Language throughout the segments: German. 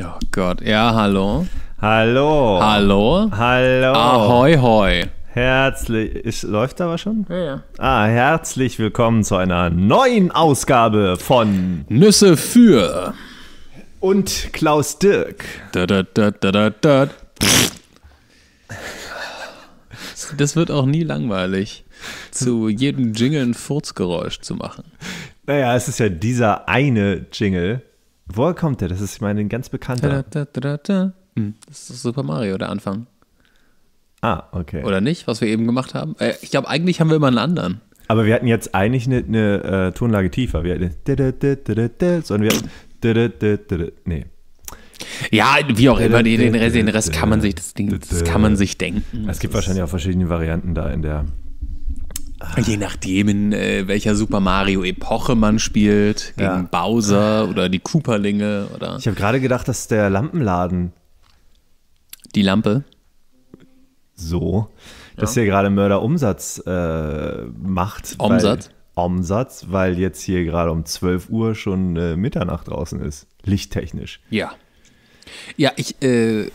Oh Gott, ja, hallo. Hallo. Hallo. Hallo. Ahoi, hoi. Herzlich, ist, läuft da was schon? Ja, ja. Ah, herzlich willkommen zu einer neuen Ausgabe von Nüsse für und Klaus Dirk. Da, da, da, da, da, da. Das wird auch nie langweilig, zu jedem Jingle ein Furzgeräusch zu machen. Naja, es ist ja dieser eine Jingle, Woher kommt der? Das ist, ich meine, ein ganz bekannter. Da, da, da, das ist Super Mario, der Anfang. Ah, okay. Oder nicht, was wir eben gemacht haben? Ich glaube, eigentlich haben wir immer einen anderen. Aber wir hatten jetzt eigentlich eine, eine äh, Tonlage tiefer. Wir hatten, sondern wir hatten, nee. Ja, wie auch immer, den Rest, den Rest kann man sich, das Ding, das kann man sich denken. Es gibt wahrscheinlich auch verschiedene Varianten da in der Je nachdem, in äh, welcher Super Mario-Epoche man spielt, gegen ja. Bowser oder die Cooperlinge oder. Ich habe gerade gedacht, dass der Lampenladen. Die Lampe? So. Ja. Dass hier gerade Mörderumsatz äh, macht. Umsatz? Weil, Umsatz, weil jetzt hier gerade um 12 Uhr schon äh, Mitternacht draußen ist. Lichttechnisch. Ja. Ja, ich. Äh,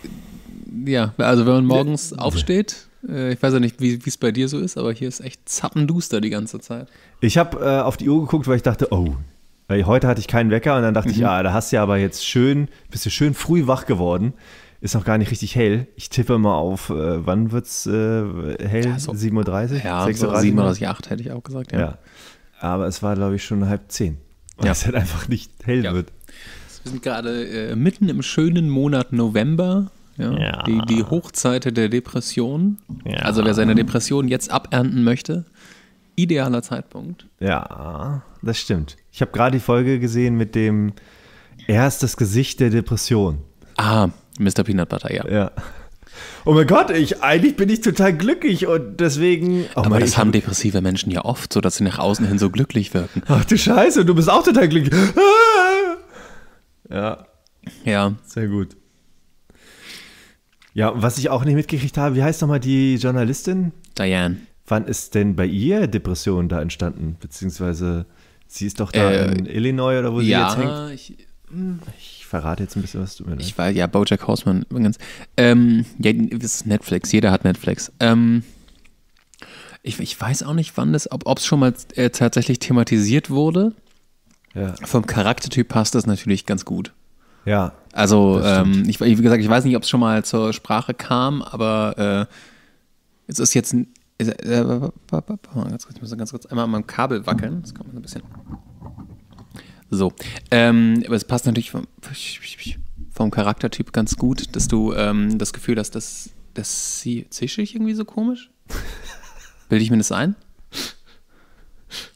ja, also wenn man morgens aufsteht äh, ich weiß ja nicht, wie es bei dir so ist, aber hier ist echt zappenduster die ganze Zeit. Ich habe äh, auf die Uhr geguckt, weil ich dachte, oh, weil heute hatte ich keinen Wecker und dann dachte mhm. ich, ah, ja, da hast du ja aber jetzt schön, bist du schön früh wach geworden. Ist noch gar nicht richtig hell. Ich tippe mal auf, äh, wann wird's äh, hell? Ja, 7.30 Uhr? Ja, 6.30 Uhr? So 37, 8 hätte ich auch gesagt, ja. ja. Aber es war, glaube ich, schon halb zehn. Und ja. es halt einfach nicht hell ja. wird. Wir sind gerade äh, mitten im schönen Monat November. Ja. Die, die Hochzeite der Depression. Ja. Also wer seine Depression jetzt abernten möchte, idealer Zeitpunkt. Ja, das stimmt. Ich habe gerade die Folge gesehen mit dem erstes Gesicht der Depression. Ah, Mr. Peanut Butter, ja. Ja. Oh mein Gott, ich, eigentlich bin ich total glücklich und deswegen. Oh Aber mein, das haben depressive Menschen ja oft, so dass sie nach außen hin so glücklich wirken. Ach du Scheiße, du bist auch total glücklich. Ah! Ja. Ja. Sehr gut. Ja, was ich auch nicht mitgekriegt habe, wie heißt nochmal die Journalistin? Diane. Wann ist denn bei ihr Depression da entstanden? Beziehungsweise sie ist doch da äh, in Illinois oder wo sie jetzt hängt. Ich, hm. ich verrate jetzt ein bisschen, was du mir Ich weiß, ja Bojack Horseman übrigens. Ähm, ja, das ist Netflix, jeder hat Netflix. Ähm, ich, ich, weiß auch nicht, wann das, ob es schon mal äh, tatsächlich thematisiert wurde. Ja. Vom Charaktertyp passt das natürlich ganz gut. Ja. Also, ähm, ich, wie gesagt, ich weiß nicht, ob es schon mal zur Sprache kam, aber äh, es ist jetzt. ein. äh, ganz kurz, ich muss ganz kurz einmal an Kabel wackeln. Das kommt ein bisschen. So. Ähm, aber es passt natürlich vom, vom, Charaktertyp ganz gut, dass du ähm, das Gefühl hast, dass das zische ich irgendwie so komisch? Bilde ich mir das ein?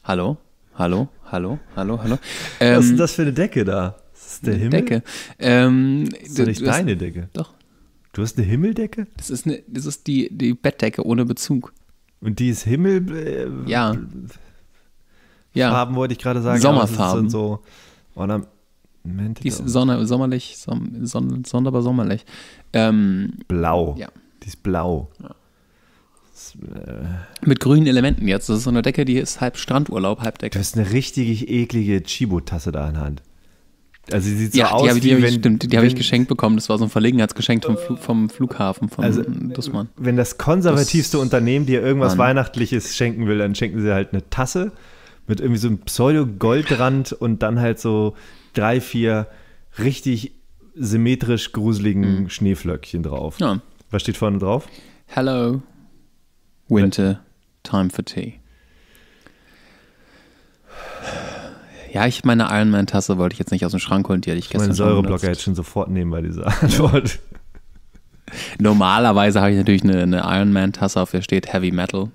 Hallo? Hallo? Hallo? Hallo? Hallo? Ähm, Was ist ähm, denn das für eine Decke da? Das ist der Himmel? Decke. Ähm, das ist doch nicht deine hast, Decke. Doch. Du hast eine Himmeldecke? Das ist, eine, das ist die, die Bettdecke ohne Bezug. Und die ist Himmel. Äh, ja. ja. Farben wollte ich gerade sagen. Sommerfarben. so, und am Moment die ist Sonne, sommerlich, son, son, sonderbar sommerlich. Ähm, blau. Ja. Die ist blau. Ja. Das, äh, Mit grünen Elementen jetzt. Das ist so eine Decke, die ist halb Strandurlaub, halb Decke. Du hast eine richtig eklige Chibo-Tasse da in der Hand. Also sie sieht so ja, aus, die habe ich, wenn, stimmt, die wenn, ich geschenkt bekommen. Das war so ein Verlegenheitsgeschenk vom, äh, Fl vom Flughafen, von also, Dussmann. Wenn das konservativste das Unternehmen dir irgendwas Mann. Weihnachtliches schenken will, dann schenken sie halt eine Tasse mit irgendwie so einem Pseudo-Goldrand und dann halt so drei, vier richtig symmetrisch gruseligen mhm. Schneeflöckchen drauf. Ja. Was steht vorne drauf? Hello, winter, time for tea. Ja, ich meine Ironman-Tasse wollte ich jetzt nicht aus dem Schrank holen, die hatte ich, ich gestern. Meinen Säureblocker hätte ich schon sofort nehmen bei dieser Antwort. Normalerweise habe ich natürlich eine, eine Ironman-Tasse, auf der steht Heavy Metal.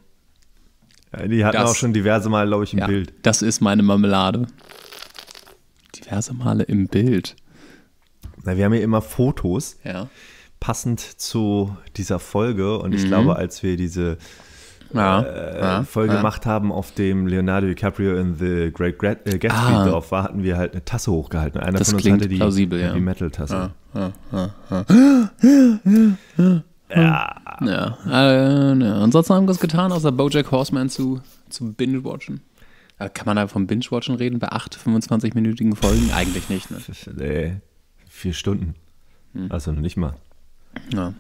Ja, die hatten das, auch schon diverse Male, glaube ich, im ja, Bild. Das ist meine Marmelade. Diverse Male im Bild. Na, wir haben ja immer Fotos. Ja passend zu dieser Folge. Und ich mhm. glaube, als wir diese ja, äh, ja, voll gemacht haben auf dem Leonardo DiCaprio in The Great äh, Gatsby ah. drauf war, hatten wir halt eine Tasse hochgehalten. Einer das von uns hatte die, plausibel, die Metal-Tasse. Ja. ja. ja, Äh, ne. Ansonsten haben wir es getan, außer Bojack Horseman zu, zu binge-watchen. Äh, kann man da vom Binge-Watchen reden bei acht 25-minütigen Folgen? Eigentlich nicht, ne? Nee, vier Stunden. Hm. Also nicht mal. Ja.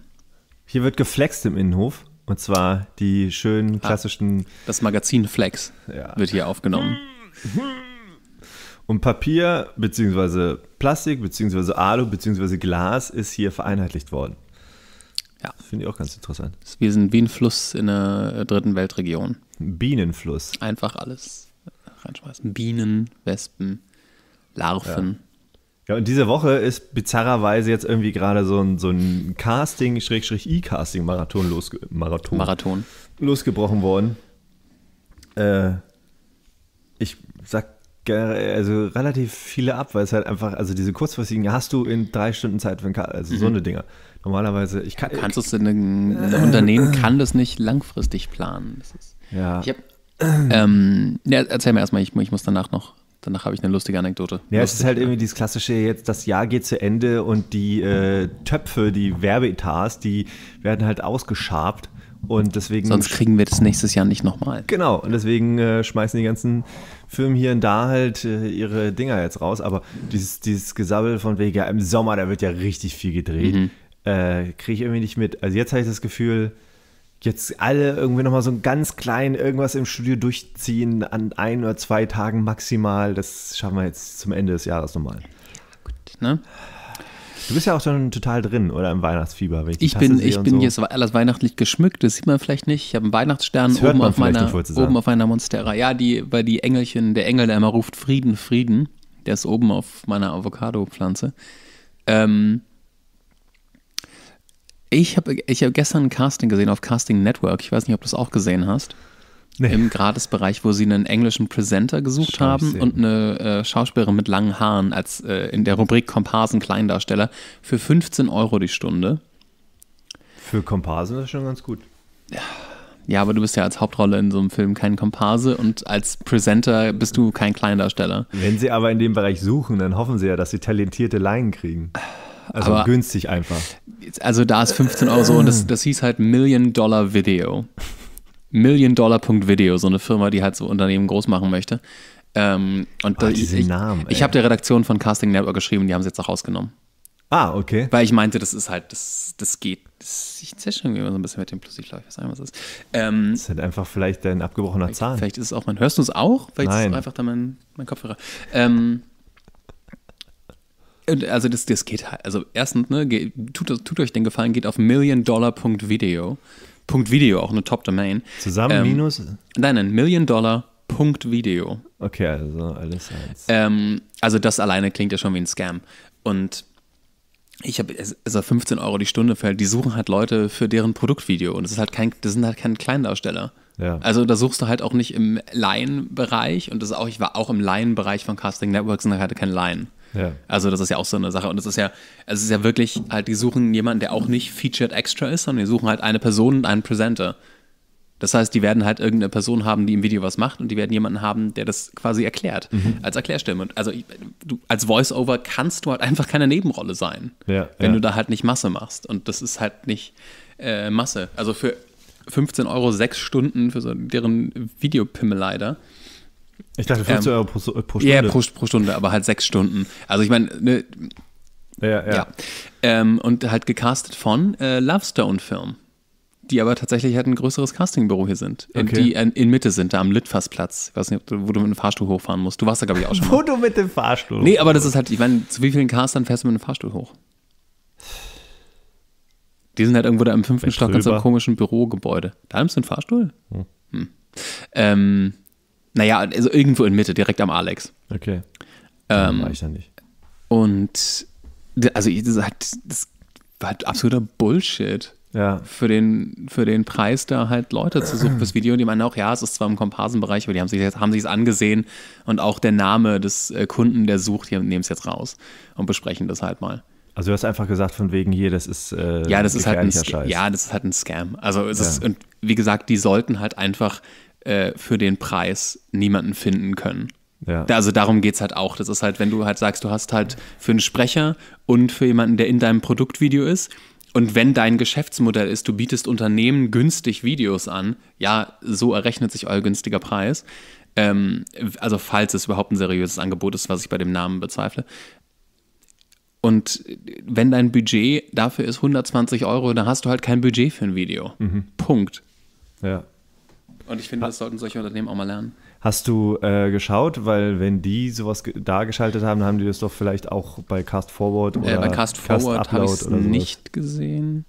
Hier wird geflext im Innenhof. Und zwar die schönen ah, klassischen. Ah, das Magazin Flex ja. wird hier aufgenommen. Und Papier beziehungsweise Plastik beziehungsweise Alu beziehungsweise Glas ist hier vereinheitlicht worden. Ja. Finde ich auch ganz interessant. Wir sind wie ein Fluss in der dritten Weltregion. Bienenfluss. Einfach alles reinschmeißen. Bienen, Wespen, Larven. Ja. Ja, und diese Woche ist bizarrerweise jetzt irgendwie gerade so ein, so ein Casting, Schrägstrich E-Casting-Marathon losge Marathon, Marathon. losgebrochen worden. Äh, ich sag also relativ viele ab, weil es halt einfach, also diese kurzfristigen hast du in drei Stunden Zeit für ein Casting, also mhm. so eine Dinger. Normalerweise, ich kann. Kannst du es in einem, in Unternehmen, kann das nicht langfristig planen. Das ist, ja. Ich hab, ähm, ja, erzähl mir erstmal, ich, ich muss danach noch Danach habe ich eine lustige Anekdote. Ja, es ist halt irgendwie dieses klassische, jetzt das Jahr geht zu Ende und die äh, Töpfe, die Werbeetats, die werden halt ausgeschabt. Und deswegen. Sonst kriegen wir das nächstes Jahr nicht nochmal. Genau, und deswegen äh, schmeißen die ganzen Firmen hier und da halt äh, ihre Dinger jetzt raus. Aber dieses, dieses Gesabbel von wegen, ja, im Sommer, da wird ja richtig viel gedreht, mhm. äh, kriege ich irgendwie nicht mit. Also jetzt habe ich das Gefühl, jetzt alle irgendwie nochmal so ein ganz klein irgendwas im Studio durchziehen an ein oder zwei Tagen maximal. Das schaffen wir jetzt zum Ende des Jahres nochmal. Ja, gut, ne? Du bist ja auch schon total drin, oder im Weihnachtsfieber. Wenn ich ich Tasse bin, ich bin so. jetzt alles weihnachtlich geschmückt, das sieht man vielleicht nicht. Ich habe einen Weihnachtsstern oben auf, meiner, oben auf meiner Monstera. Ja, die, weil die Engelchen, der Engel, der immer ruft, Frieden, Frieden, der ist oben auf meiner Avocado-Pflanze. Ähm, ich habe ich hab gestern ein Casting gesehen auf Casting Network. Ich weiß nicht, ob du es auch gesehen hast. Nee. Im Gratisbereich, wo sie einen englischen Presenter gesucht haben und eine äh, Schauspielerin mit langen Haaren als äh, in der Rubrik Komparsen Kleindarsteller für 15 Euro die Stunde. Für Komparsen ist das schon ganz gut. Ja. Ja, aber du bist ja als Hauptrolle in so einem Film kein Komparse und als Presenter bist du kein Kleindarsteller. Wenn sie aber in dem Bereich suchen, dann hoffen sie ja, dass sie talentierte Laien kriegen. Also aber, günstig einfach. Also da ist 15 Euro so und das, das hieß halt Million Dollar Video. Million Dollar Punkt Video, so eine Firma, die halt so Unternehmen groß machen möchte. Ähm, und Boah, da, ich, Namen, ich habe der Redaktion von Casting Network geschrieben, die haben es jetzt auch rausgenommen. Ah, okay. Weil ich meinte, das ist halt, das, das geht. Das, ich zäsche irgendwie immer so ein bisschen mit dem Plus, ich glaube, ich weiß nicht, was das ist. Ähm, das ist halt einfach vielleicht dein abgebrochener Zahn. Vielleicht ist es auch mein. Hörst du es auch? Vielleicht Nein. ist es einfach dann mein, mein Kopfhörer. Ähm, also das, das geht halt, also erstens, ne, geht, tut, tut euch den Gefallen, geht auf milliondollar.video. Punkt Video, auch eine Top-Domain. Zusammen ähm, minus? Nein, nein, milliondollar.video. Okay, also alles eins. Ähm, also das alleine klingt ja schon wie ein Scam. Und ich habe also 15 Euro die Stunde fällt, die suchen halt Leute für deren Produktvideo und das ist halt kein, das sind halt keine Kleindarsteller. Ja. Also da suchst du halt auch nicht im Laienbereich und das auch, ich war auch im Laienbereich von Casting Networks und da hatte kein Laien. Also das ist ja auch so eine Sache. Und es ist ja, es ist ja wirklich halt, die suchen jemanden, der auch nicht Featured Extra ist, sondern die suchen halt eine Person und einen Presenter. Das heißt, die werden halt irgendeine Person haben, die im Video was macht und die werden jemanden haben, der das quasi erklärt, mhm. als Erklärstimme. Und also du, als Voice-Over kannst du halt einfach keine Nebenrolle sein, ja, wenn ja. du da halt nicht Masse machst. Und das ist halt nicht äh, Masse. Also für 15 Euro sechs Stunden für so deren Videopimmel leider. Ich dachte 15 ähm, Euro pro, äh, pro Stunde. Ja, pro, pro, Stunde, aber halt sechs Stunden. Also ich meine, ne, ja, ja. ja. Ähm, und halt gecastet von äh, Lovestone-Film, die aber tatsächlich halt ein größeres Castingbüro hier sind, okay. die in, in, Mitte sind, da am Litfassplatz. Ich weiß nicht, wo du mit dem Fahrstuhl hochfahren musst. Du warst da, glaube ich, auch schon. wo du mit dem Fahrstuhl. Nee, aber das ist halt, ich meine, zu wie vielen Castern fährst du mit dem Fahrstuhl hoch? Die sind halt irgendwo da im fünften Stock in so einem komischen Bürogebäude. Da nimmst du einen Fahrstuhl? Hm. hm. Ähm, naja, also irgendwo in Mitte, direkt am Alex. Okay. Ähm, war ich ja nicht. Und also das, hat, das war halt absoluter Bullshit. Ja. Für den, für den Preis da halt Leute zu suchen fürs Video. Und die meinen auch, ja, es ist zwar im Komparsenbereich, aber die haben sich jetzt, haben sich es angesehen und auch der Name des äh, Kunden, der sucht, hier nehmen es jetzt raus und besprechen das halt mal. Also du hast einfach gesagt von wegen hier, das ist äh, ja, das ist halt ein Scheiß. ja, das ist halt ein Scam. Also es ja. ist und wie gesagt, die sollten halt einfach äh, für den Preis niemanden finden können. Ja. Also darum geht es halt auch. Das ist halt, wenn du halt sagst, du hast halt für einen Sprecher und für jemanden, der in deinem Produktvideo ist. Und wenn dein Geschäftsmodell ist, du bietest Unternehmen günstig Videos an, ja, so errechnet sich euer günstiger Preis. Ähm, also falls es überhaupt ein seriöses Angebot ist, was ich bei dem Namen bezweifle. Und wenn dein Budget dafür ist 120 Euro, dann hast du halt kein Budget für ein Video. Mhm. Punkt. Ja. Und ich finde, das sollten solche Unternehmen auch mal lernen. Hast du äh, geschaut, weil wenn die sowas ge da geschaltet haben, haben die das doch vielleicht auch bei Cast Forward äh, oder äh, bei Cast Forward habe ich nicht gesehen.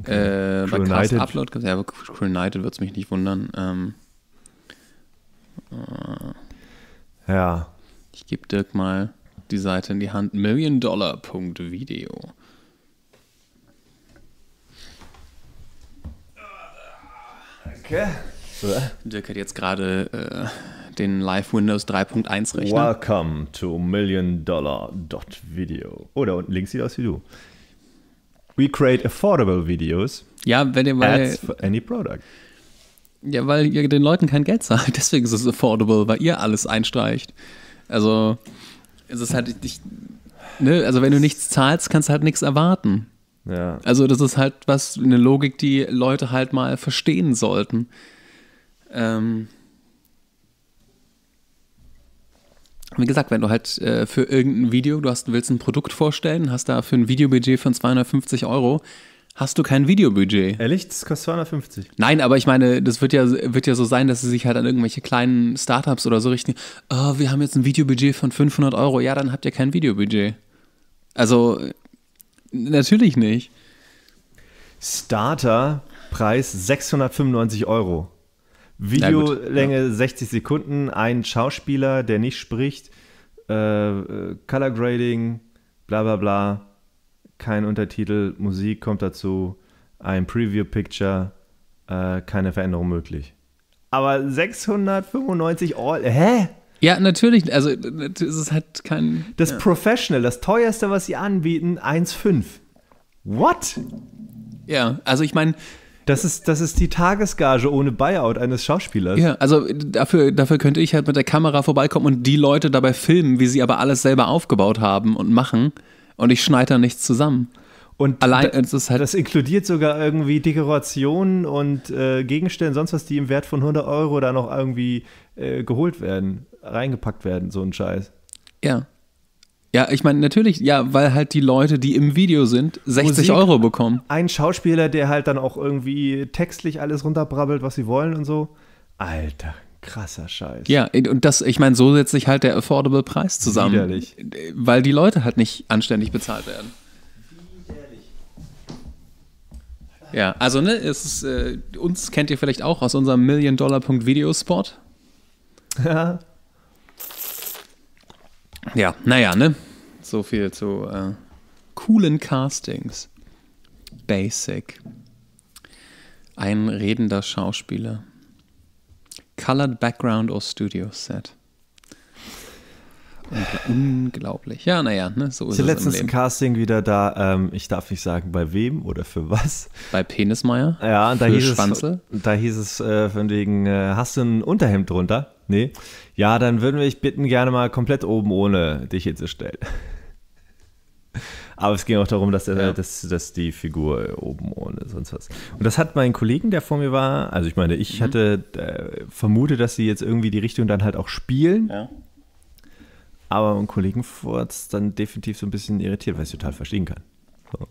Okay. Äh, bei Cast Upload, ja, aber Cruel United würde es mich nicht wundern. Ähm, äh, ja. Ich gebe Dirk mal die Seite in die Hand. Milliondollar.video. Okay. Dirk hat jetzt gerade äh, den Live Windows 3.1 Rechner. Welcome to Million Dollar Dot Video. Oh, da unten links sieht aus wie du. We create affordable videos. Ja, wenn ihr mal. Ads for any product. Ja, weil ihr den Leuten kein Geld zahlt. Deswegen ist es affordable, weil ihr alles einstreicht. Also, es ist halt nicht. Ne? Also, wenn du nichts zahlst, kannst du halt nichts erwarten. Ja. Also, das ist halt was, eine Logik, die Leute halt mal verstehen sollten. Ähm, wie gesagt, wenn du halt äh, für irgendein Video, du hast, willst ein Produkt vorstellen, hast da für ein Videobudget von 250 Euro, hast du kein Videobudget. Ehrlich? Das kostet 250. Nein, aber ich meine, das wird ja, wird ja so sein, dass sie sich halt an irgendwelche kleinen Startups oder so richten. Oh, wir haben jetzt ein Videobudget von 500 Euro. Ja, dann habt ihr kein Videobudget. Also, natürlich nicht. Starterpreis 695 Euro. Videolänge ja, ja. 60 Sekunden, ein Schauspieler, der nicht spricht, äh, Color Grading, bla bla bla, kein Untertitel, Musik kommt dazu, ein Preview Picture, äh, keine Veränderung möglich. Aber 695 All, hä? Ja, natürlich, also es ist halt kein. Das ja. Professional, das teuerste, was sie anbieten, 1,5. What? Ja, also ich meine, das ist, das ist die Tagesgage ohne Buyout eines Schauspielers. Ja, also äh, dafür, dafür könnte ich halt mit der Kamera vorbeikommen und die Leute dabei filmen, wie sie aber alles selber aufgebaut haben und machen. Und ich schneide da nichts zusammen. Und Allein, da, das, halt das, inkludiert sogar irgendwie Dekorationen und äh, Gegenstände, sonst was, die im Wert von 100 Euro da noch irgendwie äh, geholt werden, reingepackt werden, so ein Scheiß. Ja, ja, ich meine, natürlich, ja, weil halt die Leute, die im Video sind, 60 Musik, Euro bekommen. Ein Schauspieler, der halt dann auch irgendwie textlich alles runterbrabbelt, was sie wollen und so. Alter, krasser Scheiß. Ja, und das, ich meine, so setzt sich halt der Affordable Preis zusammen. Widerlich. Weil die Leute halt nicht anständig bezahlt werden. Widerlich. Ja, also ne, es ist, äh, uns kennt ihr vielleicht auch aus unserem Million-Dollar-Punkt-Videospot. Ja. Ja, naja, ne? So viel zu äh, coolen Castings. Basic. Ein redender Schauspieler. Colored Background or Studio Set. Unglaublich. Ja, naja, ne, so ist ich es. letztens im Leben. ein Casting wieder da, ähm, ich darf nicht sagen, bei wem oder für was. Bei Penismeier? Ja, da hieß, es, da hieß es. Da von wegen, äh, hast du ein Unterhemd drunter? Nee? Ja, dann würden wir dich bitten, gerne mal komplett oben ohne dich hinzustellen. Aber es ging auch darum, dass, der, ja. dass, dass die Figur oben ohne sonst was. Und das hat meinen Kollegen, der vor mir war, also ich meine, ich mhm. hatte äh, vermutet, dass sie jetzt irgendwie die Richtung dann halt auch spielen. Ja. Aber mein Kollegen wurde es dann definitiv so ein bisschen irritiert, weil ich es total verstehen kann. So.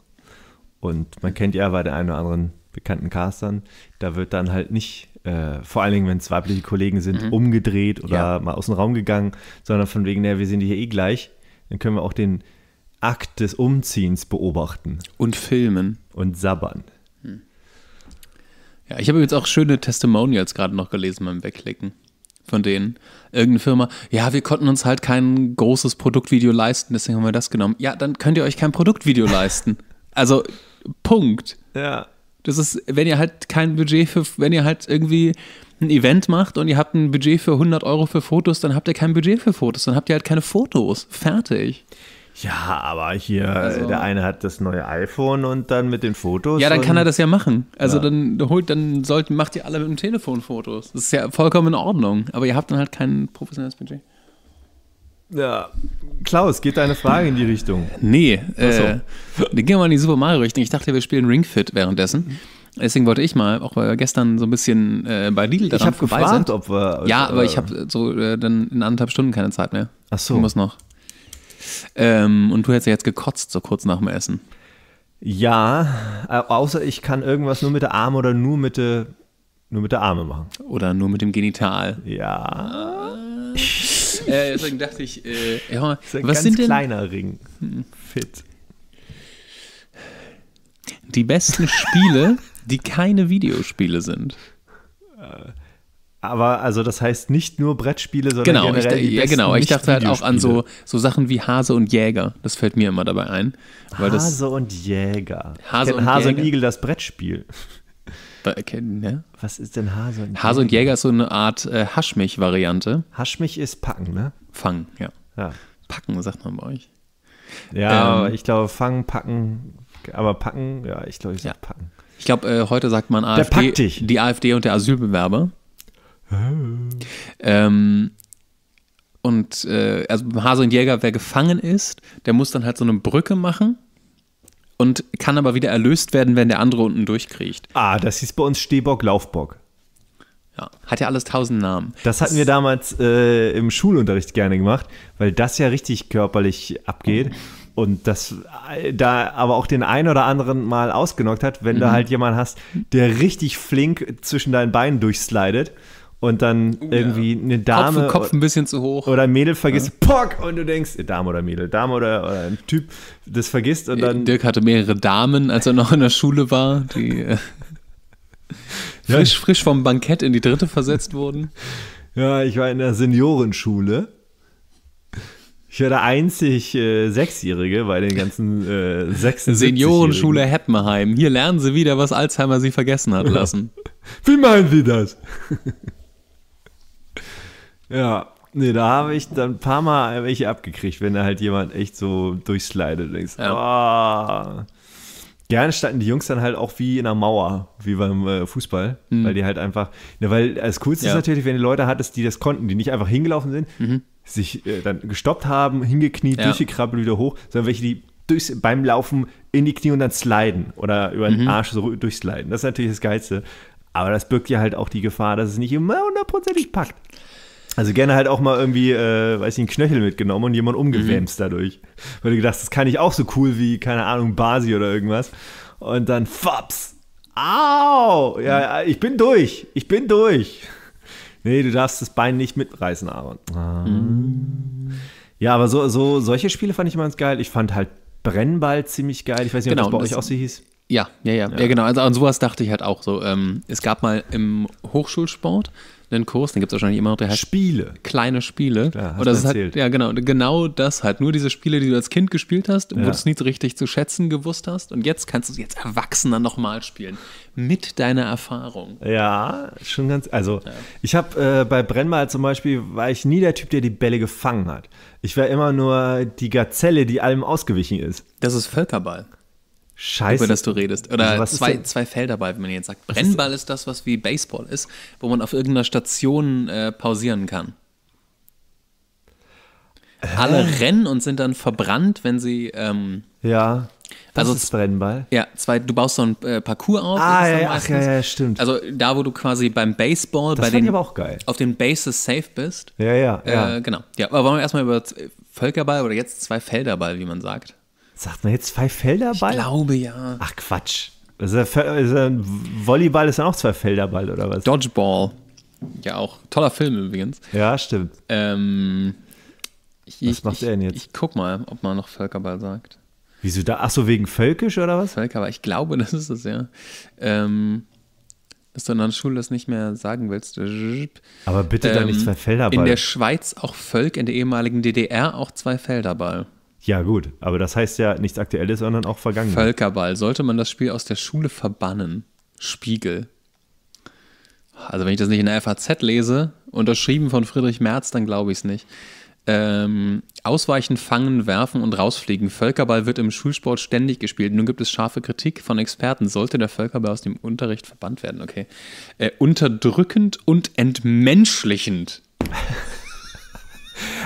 Und man kennt ja bei den einen oder anderen bekannten Castern, da wird dann halt nicht äh, vor allen Dingen, wenn es weibliche Kollegen sind, mhm. umgedreht oder ja. mal aus dem Raum gegangen, sondern von wegen, naja, wir sind hier eh gleich, dann können wir auch den Akt des Umziehens beobachten. Und filmen. Und sabbern. Hm. Ja, ich habe jetzt auch schöne Testimonials gerade noch gelesen beim Wegklicken von denen. Irgendeine Firma, ja, wir konnten uns halt kein großes Produktvideo leisten, deswegen haben wir das genommen. Ja, dann könnt ihr euch kein Produktvideo leisten. Also, Punkt. Ja. Das ist, wenn ihr halt kein Budget für, wenn ihr halt irgendwie ein Event macht und ihr habt ein Budget für 100 Euro für Fotos, dann habt ihr kein Budget für Fotos, dann habt ihr halt keine Fotos. Fertig. Ja, aber hier, also, der eine hat das neue iPhone und dann mit den Fotos. Ja, dann kann er das ja machen. Also ja. dann holt, dann sollt, macht ihr alle mit dem Telefon Fotos. Das ist ja vollkommen in Ordnung. Aber ihr habt dann halt kein professionelles Budget. Ja. Klaus, geht deine Frage in die Richtung? Nee, Achso. äh, dann gehen wir mal in die Super Mario-Richtung. Ich dachte, wir spielen Ring Fit währenddessen. Deswegen wollte ich mal, auch weil wir gestern so ein bisschen äh, bei Lidl daran Ich habe gefragt, sind. ob wir. Ja, äh, aber ich äh, habe so äh, dann in anderthalb Stunden keine Zeit mehr. Ach so. Ich muss noch. Ähm, und du hättest ja jetzt gekotzt, so kurz nach dem Essen. Ja, äh, außer ich kann irgendwas nur mit der Arme oder nur mit der, nur mit der Arme machen. Oder nur mit dem Genital. Ja. Ah. Äh, äh, deswegen dachte ich, äh, ja, ist ein was ganz sind denn? kleiner Ring. Hm. Fit. Die besten Spiele, die keine Videospiele sind. Äh, aber also das heißt nicht nur Brettspiele, sondern genau, generell ich, die ja, genau. Ich dachte halt auch an so, so Sachen wie Hase und Jäger. Das fällt mir immer dabei ein. Hase das, und Jäger. Hase, und, Hase Jäger. und Igel das Brettspiel. Kennen, ne? Was ist denn Hase und Jäger? Hase und Jäger ist so eine Art äh, Haschmich-Variante. Haschmich ist packen, ne? Fangen, ja. ja. Packen, sagt man bei euch. Ja, ähm, ich glaube, fangen, packen, aber packen, ja, ich glaube, ich sage ja. packen. Ich glaube, äh, heute sagt man AfD, die AfD und der Asylbewerber. Äh. ähm, und äh, also Hase und Jäger, wer gefangen ist, der muss dann halt so eine Brücke machen und kann aber wieder erlöst werden, wenn der andere unten durchkriecht. Ah, das hieß bei uns Stehbock, Laufbock. Ja, hat ja alles tausend Namen. Das hatten wir damals äh, im Schulunterricht gerne gemacht, weil das ja richtig körperlich abgeht. Und das äh, da aber auch den einen oder anderen mal ausgenockt hat, wenn mhm. du halt jemanden hast, der richtig flink zwischen deinen Beinen durchslidet und dann ja. irgendwie eine Dame. Kopf, Kopf ein bisschen zu hoch. Oder ein Mädel vergisst, ja. Pock! Und du denkst, äh, Dame oder Mädel, Dame oder, oder, ein Typ, das vergisst und dann. Dirk hatte mehrere Damen, als er noch in der Schule war, die äh, frisch, frisch vom Bankett in die dritte versetzt wurden. Ja, ich war in der Seniorenschule. Ich war der einzig äh, Sechsjährige bei den ganzen äh, Sechsen. Seniorenschule Heppenheim. Hier lernen Sie wieder, was Alzheimer Sie vergessen hat lassen. Wie meinen Sie das? Ja, nee, da habe ich dann ein paar Mal welche abgekriegt, wenn da halt jemand echt so durchslidet. Denkst, ja. Oh. Gerne standen die Jungs dann halt auch wie in einer Mauer, wie beim äh, Fußball, mhm. weil die halt einfach, ne, weil das Coolste ja. ist natürlich, wenn du Leute hattest, die das konnten, die nicht einfach hingelaufen sind, mhm. sich äh, dann gestoppt haben, hingekniet, ja. durchgekrabbelt, wieder hoch, sondern welche, die durchs, beim Laufen in die Knie und dann sliden oder über den mhm. Arsch so durchsliden. Das ist natürlich das Geilste. Aber das birgt ja halt auch die Gefahr, dass es nicht immer hundertprozentig packt. Also gerne halt auch mal irgendwie, äh, weiß ich, einen Knöchel mitgenommen und jemand umgewämst mhm. dadurch. Weil du gedacht, das kann ich auch so cool wie, keine Ahnung, Basi oder irgendwas. Und dann Faps. Au! Ja, mhm. ich bin durch. Ich bin durch. Nee, du darfst das Bein nicht mitreißen, Aaron. Ah. Mhm. Ja, aber so, so, solche Spiele fand ich immer ganz geil. Ich fand halt Brennball ziemlich geil. Ich weiß nicht, genau, ob das bei euch auch so hieß. Ja, ja, ja, ja, ja. genau. Also an sowas dachte ich halt auch so. Ähm, es gab mal im Hochschulsport einen Kurs, den gibt es wahrscheinlich immer noch, der heißt Spiele. Kleine Spiele. Klar, hast das erzählt. ist halt, ja, genau, genau das halt. Nur diese Spiele, die du als Kind gespielt hast, ja. wo du es nicht so richtig zu schätzen gewusst hast. Und jetzt kannst du es jetzt Erwachsener nochmal spielen. Mit deiner Erfahrung. Ja, schon ganz. Also, ja. ich habe äh, bei Brennmal zum Beispiel, war ich nie der Typ, der die Bälle gefangen hat. Ich war immer nur die Gazelle, die allem ausgewichen ist. Das ist Völkerball. Scheiße. über das du redest. Oder also zwei, zwei Felder wenn man jetzt sagt. Brennball ist, ist, das, was wie Baseball ist, wo man auf irgendeiner Station äh, pausieren kann. Hä? Alle rennen und sind dann verbrannt, wenn sie. Ähm, ja. Das also, ist Brennball. Ja, zwei, du baust so einen äh, Parcours auf. Ah, ja, ach, ja, ja, stimmt. Also da, wo du quasi beim Baseball das bei den, aber auch geil. auf den Bases safe bist. Ja, ja, äh, ja. genau. Ja, aber wollen wir erstmal über Völkerball oder jetzt zwei Felderball, wie man sagt. Sagt man jetzt zwei Felderball? Ich glaube ja. Ach Quatsch. Ist ein Volleyball ist dann auch zwei Felderball oder was? Dodgeball. Ja, auch. Toller Film übrigens. Ja, stimmt. Ähm, ich, was macht ich, er denn jetzt? Ich guck mal, ob man noch Völkerball sagt. Wieso da? Ach so, wegen Völkisch oder was? Völkerball, ich glaube, das ist es, ja. Ähm, dass du in der Schule das nicht mehr sagen willst. Aber bitte ähm, da nicht ähm, zwei Felderball. In der Schweiz auch Völk, in der ehemaligen DDR auch zwei Felderball. Ja, gut, aber das heißt ja nichts Aktuelles, sondern auch Vergangenes. Völkerball. Sollte man das Spiel aus der Schule verbannen? Spiegel. Also, wenn ich das nicht in der FAZ lese, unterschrieben von Friedrich Merz, dann glaube ich es nicht. Ähm, ausweichen, fangen, werfen und rausfliegen. Völkerball wird im Schulsport ständig gespielt. Nun gibt es scharfe Kritik von Experten. Sollte der Völkerball aus dem Unterricht verbannt werden? Okay. Äh, unterdrückend und entmenschlichend.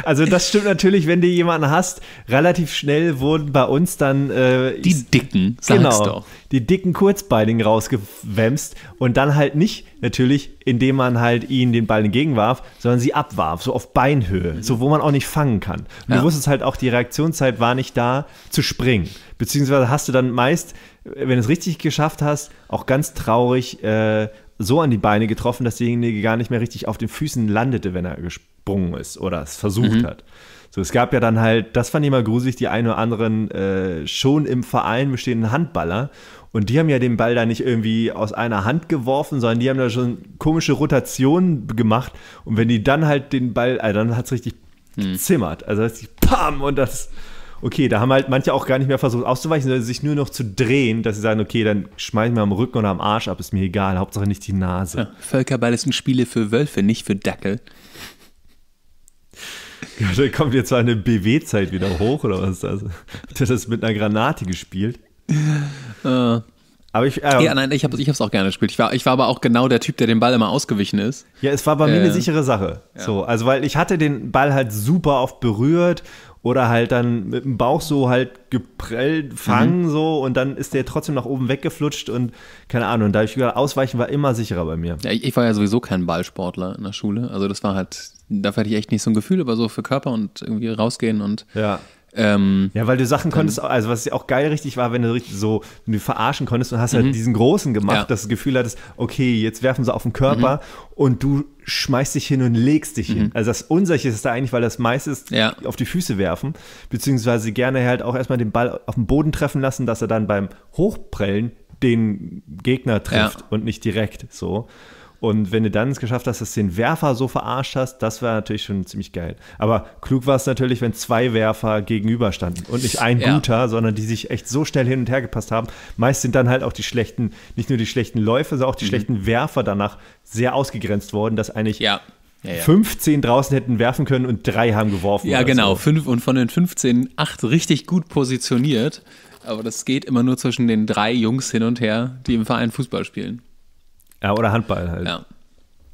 Also das stimmt natürlich, wenn du jemanden hast, relativ schnell wurden bei uns dann äh, die dicken, sagst genau, doch. die dicken Kurzbeinigen rausgewämst und dann halt nicht natürlich, indem man halt ihnen den Ball entgegenwarf, sondern sie abwarf, so auf Beinhöhe, so wo man auch nicht fangen kann. Und ja. du wusstest halt auch, die Reaktionszeit war nicht da, zu springen. Beziehungsweise hast du dann meist, wenn du es richtig geschafft hast, auch ganz traurig äh, so an die Beine getroffen, dass derjenige gar nicht mehr richtig auf den Füßen landete, wenn er gesprungen gesprungen ist oder es versucht mhm. hat. So, es gab ja dann halt, das fand ich mal gruselig, die einen oder anderen äh, schon im Verein bestehenden Handballer. Und die haben ja den Ball da nicht irgendwie aus einer Hand geworfen, sondern die haben da schon komische Rotationen gemacht. Und wenn die dann halt den Ball, also dann hat es richtig mhm. gezimmert. Also das Pam und das. Okay, da haben halt manche auch gar nicht mehr versucht auszuweichen, sondern sich nur noch zu drehen, dass sie sagen, okay, dann schmeißen wir am Rücken oder am Arsch ab, ist mir egal, Hauptsache nicht die Nase. Ja, Völkerball ist ein Spiele für Wölfe, nicht für Dackel. Da kommt jetzt eine BW-Zeit wieder hoch oder was ist das? Hat er das mit einer Granate gespielt? Äh. Aber ich, äh, ja, nein, ich habe es ich hab's auch gerne gespielt. Ich war, ich war aber auch genau der Typ, der den Ball immer ausgewichen ist. Ja, es war bei äh, mir eine äh. sichere Sache. Ja. So, also weil ich hatte den Ball halt super oft berührt oder halt dann mit dem Bauch so halt geprellt fangen mhm. so und dann ist der trotzdem nach oben weggeflutscht und keine Ahnung. Und da ich gedacht, Ausweichen war immer sicherer bei mir. Ja, ich war ja sowieso kein Ballsportler in der Schule. Also das war halt, dafür hatte ich echt nicht so ein Gefühl, aber so für Körper und irgendwie rausgehen und ja. Ähm, ja, weil du Sachen konntest, dann, also was ja auch geil richtig war, wenn du richtig so wenn du verarschen konntest und hast halt mhm. diesen großen gemacht, ja. dass du das Gefühl hattest, okay, jetzt werfen sie auf den Körper mhm. und du schmeißt dich hin und legst dich hin. Mhm. Also das Unseiche ist da eigentlich, weil das meistens ja. auf die Füße werfen, beziehungsweise gerne halt auch erstmal den Ball auf den Boden treffen lassen, dass er dann beim Hochprellen den Gegner trifft und nicht direkt so. Und wenn du dann es geschafft hast, dass du den Werfer so verarscht hast, das war natürlich schon ziemlich geil. Aber klug war es natürlich, wenn zwei Werfer gegenüberstanden und nicht ein ja. guter, sondern die sich echt so schnell hin und her gepasst haben. Meist sind dann halt auch die schlechten, nicht nur die schlechten Läufe, sondern auch die mhm. schlechten Werfer danach sehr ausgegrenzt worden, dass eigentlich ja. Ja, ja. 15 draußen hätten werfen können und drei haben geworfen. Ja, genau. So. Fünf, und von den 15 acht richtig gut positioniert. Aber das geht immer nur zwischen den drei Jungs hin und her, die im Verein Fußball spielen. Ja, oder Handball halt. Ja.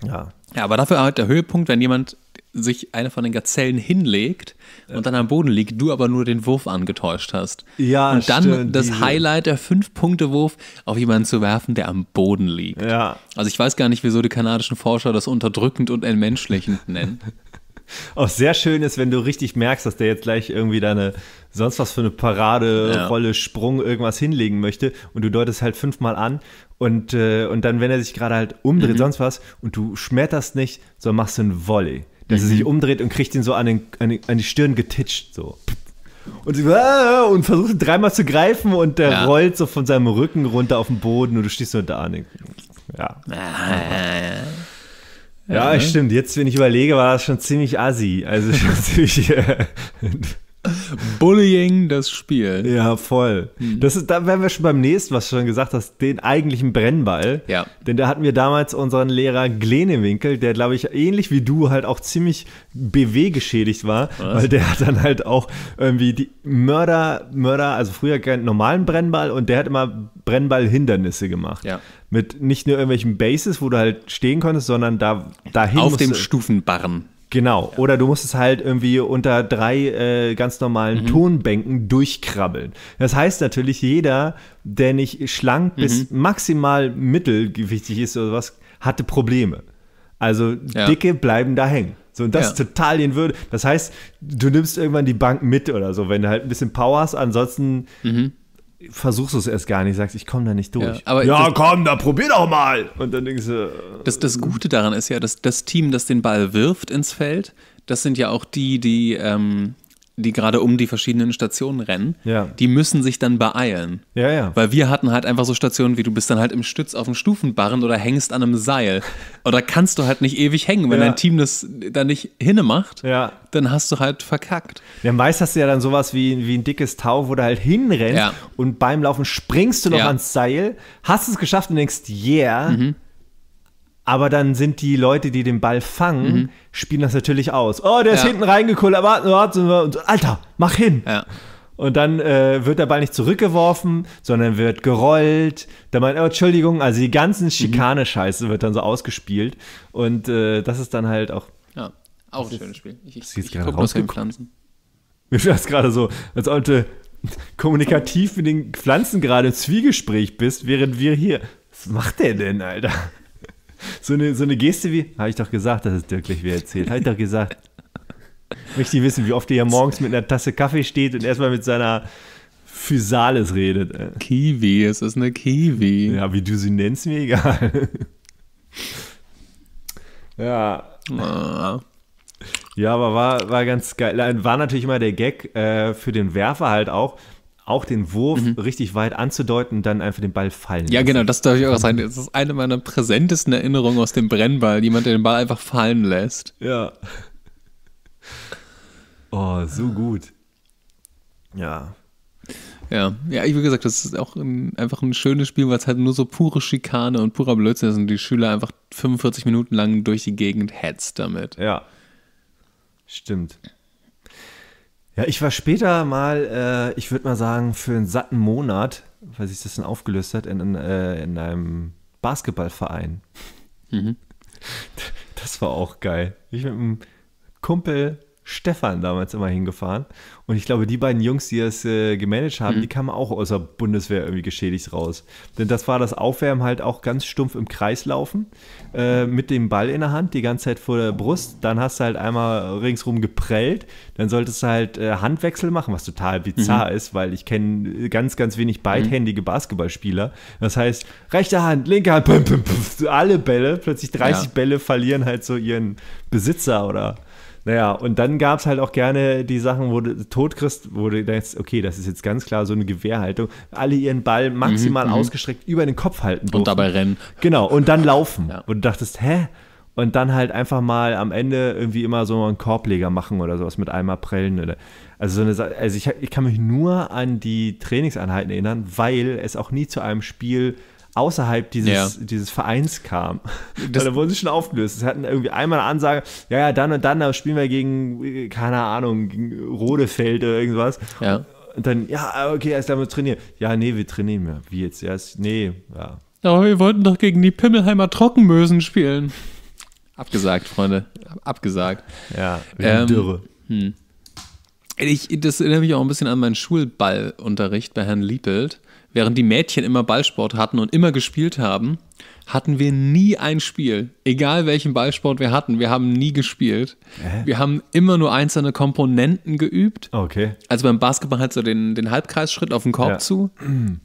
Ja. ja, aber dafür halt der Höhepunkt, wenn jemand sich eine von den Gazellen hinlegt und dann am Boden liegt, du aber nur den Wurf angetäuscht hast. Ja, Und dann stimmt, das diese. Highlight, der Fünf-Punkte-Wurf, auf jemanden zu werfen, der am Boden liegt. Ja. Also ich weiß gar nicht, wieso die kanadischen Forscher das unterdrückend und entmenschlichend nennen. Auch sehr schön ist, wenn du richtig merkst, dass der jetzt gleich irgendwie deine sonst was für eine Parade, ja. Rolle, Sprung, irgendwas hinlegen möchte und du deutest halt fünfmal an und, äh, und dann, wenn er sich gerade halt umdreht, mhm. sonst was, und du schmetterst nicht, sondern machst einen Volley. Dass mhm. er sich mhm. umdreht und kriegt ihn so an, den, an, den, an die Stirn getitscht, so. Und, sie, äh, und versucht dreimal zu greifen und der ja. rollt so von seinem Rücken runter auf den Boden und du stehst so da. Ja. Ja, ja, ja, ja, stimmt. Jetzt, wenn ich überlege, war das schon ziemlich assi. Also schon ziemlich. Äh, Bullying das Spiel. Ja, voll. Mhm. Das ist, da wären wir schon beim nächsten, was du schon gesagt hast, den eigentlichen Brennball. Ja. Denn da hatten wir damals unseren Lehrer Glenewinkel, der, glaube ich, ähnlich wie du halt auch ziemlich BW geschädigt war, was? weil der hat dann halt auch irgendwie die Mörder, Mörder, also früher keinen normalen Brennball und der hat immer Brennball-Hindernisse gemacht. Ja mit nicht nur irgendwelchen Bases, wo du halt stehen konntest, sondern da dahin auf musste. dem Stufenbarren. Genau, ja. oder du musst es halt irgendwie unter drei äh, ganz normalen mhm. Tonbänken durchkrabbeln. Das heißt natürlich, jeder, der nicht schlank mhm. bis maximal mittelgewichtig ist oder was, hatte Probleme. Also ja. Dicke bleiben da hängen. So, und das ja. ist total den Würde. Das heißt, du nimmst irgendwann die Bank mit oder so, wenn du halt ein bisschen Power hast. Ansonsten mhm versuchst du es erst gar nicht, sagst, ich komme da nicht durch. Ja, ja das, komm, da probier doch mal. Und dann denkst du. Äh, das, das Gute daran ist ja, dass das Team, das den Ball wirft ins Feld, das sind ja auch die, die ähm, die gerade um die verschiedenen Stationen rennen, ja. die müssen sich dann beeilen. Ja, ja. Weil wir hatten halt einfach so Stationen, wie du bist dann halt im Stütz auf dem Stufenbarren oder hängst an einem Seil. Oder kannst du halt nicht ewig hängen. Wenn ja. dein Team das da nicht hinnemacht, ja. dann hast du halt verkackt. Ja, meist hast du ja dann sowas wie, wie ein dickes Tau, wo du halt hinrennst und beim Laufen springst du noch ans Seil, hast es geschafft und denkst, yeah. Mhm aber dann sind die Leute, die den Ball fangen, mhm. spielen das natürlich aus. Oh, der ist ja. hinten reingekullert, warten, warten wir. Alter, mach hin. Ja. Und dann äh, wird der Ball nicht zurückgeworfen, sondern wird gerollt. Dann meint, oh, Entschuldigung, also die ganzen mhm. Schikane-Scheiße wird dann so ausgespielt. Und äh, das ist dann halt auch. Ja, auch ein schönes Spiel. Ich, sehe es gerade Pflanzen. Mir fiel es gerade so, als ob du kommunikativ mit den Pflanzen gerade im Zwiegespräch bist, während wir hier. Was macht der denn, Alter? so, eine, so eine Geste wie, habe ich doch gesagt, dass es wirklich wer erzählt. Habe ich doch gesagt. Möchte ich wissen, wie oft er ja morgens mit einer Tasse Kaffee steht und erstmal mit seiner Physalis redet. Kiwi, es ist eine Kiwi. Ja, wie du sie nennst, mir egal. ja. Ah. Ja, aber war, war ganz geil. War natürlich immer der Gag äh, für den Werfer halt auch, auch den Wurf mhm. richtig weit anzudeuten, dann einfach den Ball fallen. Ja, genau, das darf ich auch sagen. Das ist eine meiner präsentesten Erinnerungen aus dem Brennball. Jemand, der den Ball einfach fallen lässt. Ja. Oh, so gut. Ja. Ja, ja, ich würde gesagt, das ist auch ein, einfach ein schönes Spiel, weil es halt nur so pure Schikane und purer Blödsinn ist und die Schüler einfach 45 Minuten lang durch die Gegend hetzt damit. Ja. Stimmt. Ja, ich war später mal, äh, ich würde mal sagen, für einen satten Monat, weil sich das dann aufgelöst hat, in, in, äh, in einem Basketballverein. Mhm. Das war auch geil. Ich mit einem Kumpel Stefan damals immer hingefahren. Und ich glaube, die beiden Jungs, die das äh, gemanagt haben, mhm. die kamen auch aus der Bundeswehr irgendwie geschädigt raus. Denn das war das Aufwärmen halt auch ganz stumpf im Kreis laufen, äh, mit dem Ball in der Hand, die ganze Zeit vor der Brust. Dann hast du halt einmal ringsrum geprellt. Dann solltest du halt äh, Handwechsel machen, was total bizarr mhm. ist, weil ich kenne äh, ganz, ganz wenig mhm. beidhändige mhm. Basketballspieler. Das heißt, rechte Hand, linke Hand, pum, pum, pum, alle Bälle, plötzlich 30 ja. Bälle verlieren halt so ihren Besitzer oder naja, und dann gab es halt auch gerne die Sachen, wo du tot kriegst, wo du denkst, okay, das ist jetzt ganz klar so eine Gewehrhaltung. Alle ihren Ball maximal mhm, mhm. ausgestreckt über den Kopf halten. Durften. Und dabei rennen. Genau, und dann laufen. Ja. Und du dachtest, hä? Und dann halt einfach mal am Ende irgendwie immer so einen Korbleger machen oder sowas mit einmal prellen. Oder, also, so eine, also ich, ich kann mich nur an die Trainingseinheiten erinnern, weil es auch nie zu einem Spiel außerhalb dieses, ja. dieses Vereins kam. Das da wurden sie schon aufgelöst. Sie hatten irgendwie einmal eine Ansage, ja, ja, dann und dann, dann spielen wir gegen, äh, keine Ahnung, gegen Rodefeld oder irgendwas. Ja. Und dann, ja, okay, erst einmal trainieren. Ja, nee, wir trainieren mehr. Wie jetzt? Erst, nee, ja. Aber wir wollten doch gegen die Pimmelheimer Trockenmösen spielen. Abgesagt, Freunde. Abgesagt. Ja, ähm, Dürre. Hm. Ich, das erinnert mich auch ein bisschen an meinen Schulballunterricht bei Herrn Liepelt. Während die Mädchen immer Ballsport hatten und immer gespielt haben, hatten wir nie ein Spiel. Egal welchen Ballsport wir hatten, wir haben nie gespielt. Hä? Wir haben immer nur einzelne Komponenten geübt. Okay. Also beim Basketball halt so den, den Halbkreisschritt auf den Korb ja. zu,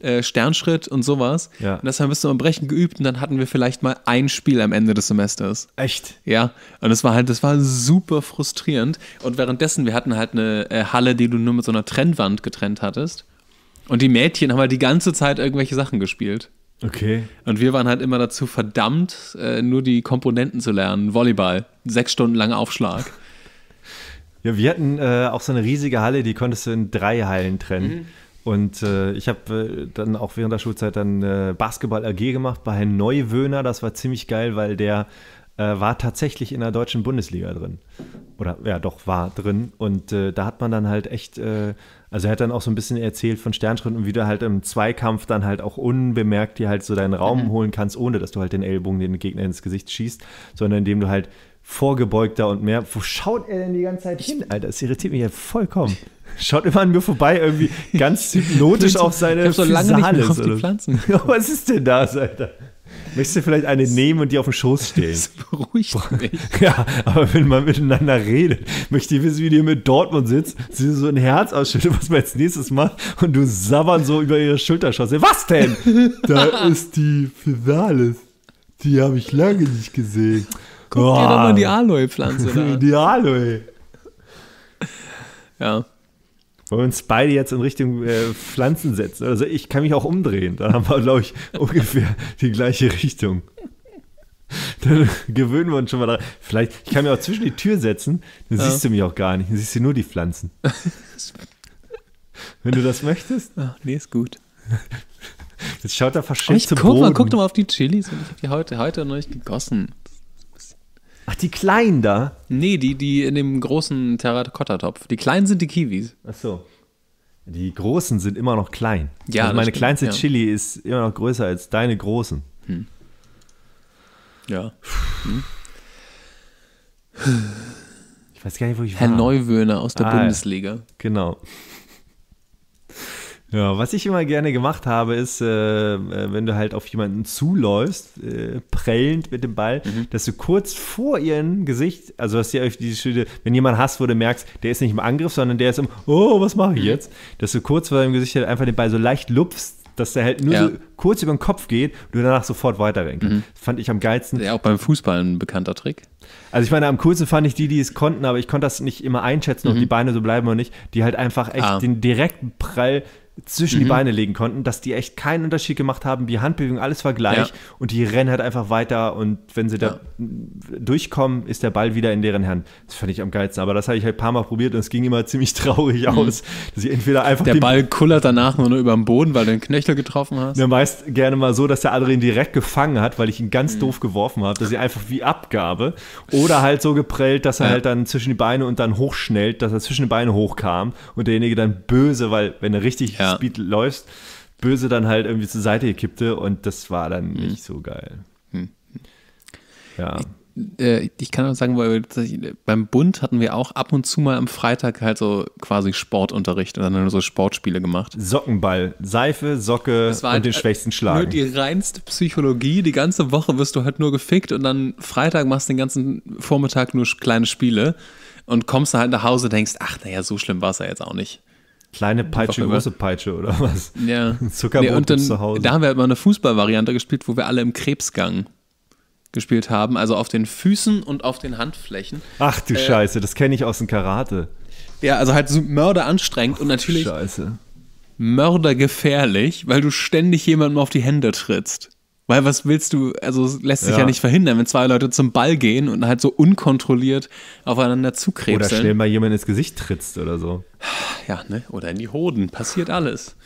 äh, Sternschritt und sowas. Ja. Und das haben wir bis zum Brechen geübt und dann hatten wir vielleicht mal ein Spiel am Ende des Semesters. Echt? Ja. Und das war halt, das war super frustrierend. Und währenddessen, wir hatten halt eine äh, Halle, die du nur mit so einer Trennwand getrennt hattest. Und die Mädchen haben halt die ganze Zeit irgendwelche Sachen gespielt. Okay. Und wir waren halt immer dazu verdammt, äh, nur die Komponenten zu lernen. Volleyball, sechs Stunden langer Aufschlag. Ja, wir hatten äh, auch so eine riesige Halle, die konntest du in drei Hallen trennen. Mhm. Und äh, ich habe äh, dann auch während der Schulzeit dann äh, Basketball AG gemacht bei Herrn Neuwöhner. Das war ziemlich geil, weil der äh, war tatsächlich in der deutschen Bundesliga drin. Oder ja, doch, war drin. Und äh, da hat man dann halt echt, äh, also er hat dann auch so ein bisschen erzählt von Sternschritten und wie du halt im Zweikampf dann halt auch unbemerkt dir halt so deinen Raum mhm. holen kannst, ohne dass du halt den Ellbogen den Gegner ins Gesicht schießt, sondern indem du halt vorgebeugter und mehr. Wo schaut er denn die ganze Zeit hin, Alter? Das irritiert mich ja vollkommen. Schaut immer an mir vorbei, irgendwie ganz hypnotisch auf seine Ich hab so lange nicht mehr auf die Pflanzen. Was ist denn das, Alter? Möchtest du vielleicht eine nehmen und die auf dem Schoß stellen? Das beruhigt mich. Ja, aber wenn man miteinander redet, möchte ich wissen, wie die mit Dortmund sitzt, sie so ein Herz ausschüttet, was man als nächstes macht und du sabbern so über ihre Schulter schaust. Was denn? da ist die Physalis. Die habe ich lange nicht gesehen. Guck Boah. dir doch mal die Aloe-Pflanze an. die Aloe. Ja wollen wir uns beide jetzt in Richtung äh, Pflanzen setzen? Also ich kann mich auch umdrehen. Da haben wir, glaube ich, ungefähr die gleiche Richtung. Dann gewöhnen wir uns schon mal daran. Vielleicht, ich kann mir auch zwischen die Tür setzen, dann ja. siehst du mich auch gar nicht. Dann siehst du nur die Pflanzen. Wenn du das möchtest. Ach, nee, ist gut. Jetzt schaut er verschickt oh, zum guck Boden. Mal, guck doch mal auf die Chilis. ich habe die heute, heute noch nicht gegossen. Ach, die kleinen da? Nee, die, die in dem großen Terrakotta-Topf. Die kleinen sind die Kiwis. Ach so. Die großen sind immer noch klein. Ja, also meine stimmt, kleinste ja. Chili ist immer noch größer als deine großen. Hm. Ja. Hm. Ich weiß gar nicht, wo ich Herr war. Herr Neuwöhner aus der ah, Bundesliga. Genau. Ja, was ich immer gerne gemacht habe, ist, äh, äh, wenn du halt auf jemanden zuläufst, äh, prellend mit dem Ball, mhm. dass du kurz vor ihrem Gesicht, also dass ihr euch diese Schilde, wenn jemand hast, wo du merkst, der ist nicht im Angriff, sondern der ist im, oh, was mache ich jetzt? Dass du kurz vor deinem Gesicht halt einfach den Ball so leicht lupfst, dass der halt nur ja. so kurz über den Kopf geht und du danach sofort weiterrennen mhm. Fand ich am geilsten. Ja, auch beim Fußball ein bekannter Trick. Also ich meine, am coolsten fand ich die, die es konnten, aber ich konnte das nicht immer einschätzen, mhm. ob die Beine so bleiben oder nicht, die halt einfach echt ah. den direkten Prall zwischen mhm. die Beine legen konnten, dass die echt keinen Unterschied gemacht haben. Die Handbewegung, alles war gleich ja. und die rennen halt einfach weiter und wenn sie da ja. durchkommen, ist der Ball wieder in deren Hand. Das fand ich am geilsten, aber das habe ich halt ein paar Mal probiert und es ging immer ziemlich traurig mhm. aus, dass ich entweder einfach. Der Ball kullert danach nur, nur über den Boden, weil du den Knöchel getroffen hast. Ja, meist gerne mal so, dass der andere ihn direkt gefangen hat, weil ich ihn ganz mhm. doof geworfen habe, dass ich einfach wie Abgabe oder halt so geprellt, dass er ja. halt dann zwischen die Beine und dann hochschnellt, dass er zwischen die Beine hochkam und derjenige dann böse, weil wenn er richtig ja. Speed läufst. Böse dann halt irgendwie zur Seite gekippte und das war dann mhm. nicht so geil. Mhm. Ja. Ich, äh, ich kann nur sagen, weil beim Bund hatten wir auch ab und zu mal am Freitag halt so quasi Sportunterricht und dann so Sportspiele gemacht. Sockenball, Seife, Socke und halt den äh, schwächsten Schlag. Nur die reinste Psychologie, die ganze Woche wirst du halt nur gefickt und dann Freitag machst du den ganzen Vormittag nur kleine Spiele und kommst dann halt nach Hause und denkst, ach naja, so schlimm war es ja jetzt auch nicht. Kleine Peitsche, große Peitsche oder was? Ja. Zuckerbrot nee, und dann, zu Hause. Da haben wir halt mal eine Fußballvariante gespielt, wo wir alle im Krebsgang gespielt haben, also auf den Füßen und auf den Handflächen. Ach du äh, Scheiße, das kenne ich aus dem Karate. Ja, also halt so Mörder anstrengend Ach, und natürlich Scheiße. Mörder gefährlich, weil du ständig jemandem auf die Hände trittst. Weil was willst du, also lässt sich ja. ja. nicht verhindern, wenn zwei Leute zum Ball gehen und halt so unkontrolliert aufeinander zukrebseln. Oder schnell mal jemand ins Gesicht trittst oder so. Ja, ne? Oder in die Hoden. Passiert alles.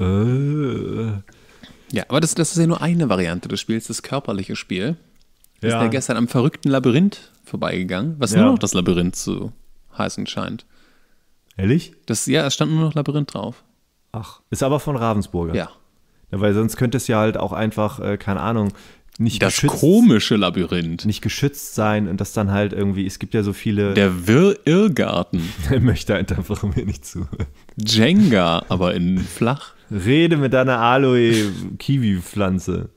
Äh. Ja, aber das, das ist ja nur eine Variante des Spiels, das körperliche Spiel. ja. Ist ja gestern am verrückten Labyrinth vorbeigegangen, was ja. nur noch das Labyrinth zu heißen scheint. Ehrlich? Das, ja, es stand nur noch Labyrinth drauf. Ach, ist aber von Ravensburger. Ja. Ja, weil sonst könnte es ja halt auch einfach, äh, keine Ahnung, nicht das geschützt, komische Labyrinth. Nicht geschützt sein und das dann halt irgendwie, es gibt ja so viele. Der Wirr Irrgarten. Er möchte einfach mir nicht zuhören. Jenga, aber in flach. Rede mit deiner Aloe-Kiwi-Pflanze.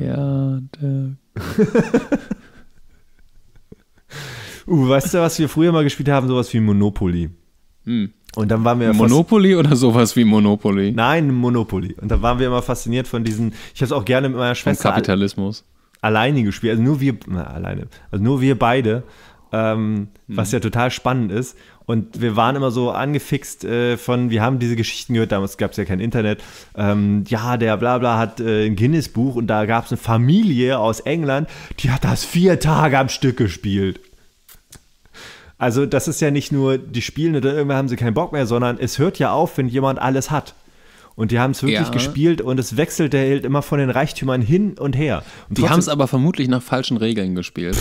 Ja, der. uh, weißt du, was wir früher mal gespielt haben? Sowas wie Monopoly. Hm. Und dann waren wir Monopoly oder sowas wie Monopoly? Nein, Monopoly. Und da waren wir immer fasziniert von diesen. Ich habe es auch gerne mit meiner Schwester. Von Kapitalismus. alleine gespielt, also nur wir, na, alleine, also nur wir beide, ähm, mhm. was ja total spannend ist. Und wir waren immer so angefixt äh, von, wir haben diese Geschichten gehört, damals gab es ja kein Internet. Ähm, ja, der Blabla hat äh, ein Guinness-Buch und da gab es eine Familie aus England, die hat das vier Tage am Stück gespielt. Also das ist ja nicht nur, die spielen und irgendwann haben sie keinen Bock mehr, sondern es hört ja auf, wenn jemand alles hat. Und die haben es wirklich ja. gespielt und es wechselt der Held immer von den Reichtümern hin und her. Und die haben es aber vermutlich nach falschen Regeln gespielt.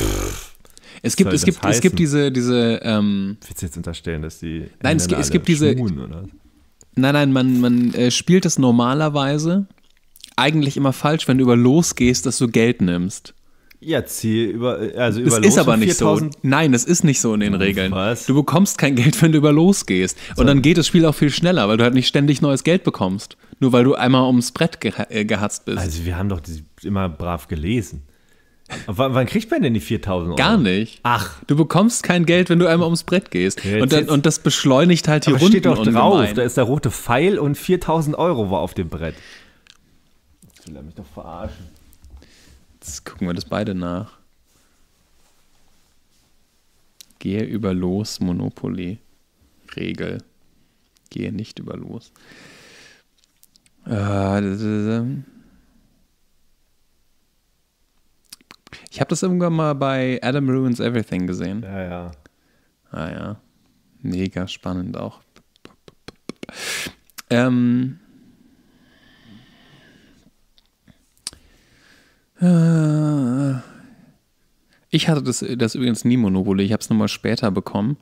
Es gibt, es gibt, heißen? es gibt diese, diese. Ähm, Willst du jetzt unterstellen, dass die. Nein, es, es gibt diese. Schmuren, nein, nein, man, man äh, spielt es normalerweise eigentlich immer falsch, wenn du über losgehst, dass du Geld nimmst. Ja, zieh über, also über Das ist aber nicht so. Nein, das ist nicht so in den Regeln. Was? Du bekommst kein Geld, wenn du über losgehst. gehst. So. Und dann geht das Spiel auch viel schneller, weil du halt nicht ständig neues Geld bekommst. Nur weil du einmal ums Brett ge äh, gehatzt bist. Also wir haben doch immer brav gelesen. wann kriegt man denn die 4000 Euro? Gar nicht. Ach. Du bekommst kein Geld, wenn du einmal ums Brett gehst. und, dann, und, das beschleunigt halt die Runde. Da steht doch drauf. Da ist der rote Pfeil und 4000 Euro war auf dem Brett. Ich will er mich doch verarschen. Jetzt gucken wir das beide nach. Gehe über Los Monopoly. Regel. Gehe nicht über Los. Ich habe das irgendwann mal bei Adam Ruins Everything gesehen. Ja, ja. Ah ja. Mega spannend auch. Ähm, Ich hatte das, das übrigens nie Monopoly, ich habe es nochmal später bekommen.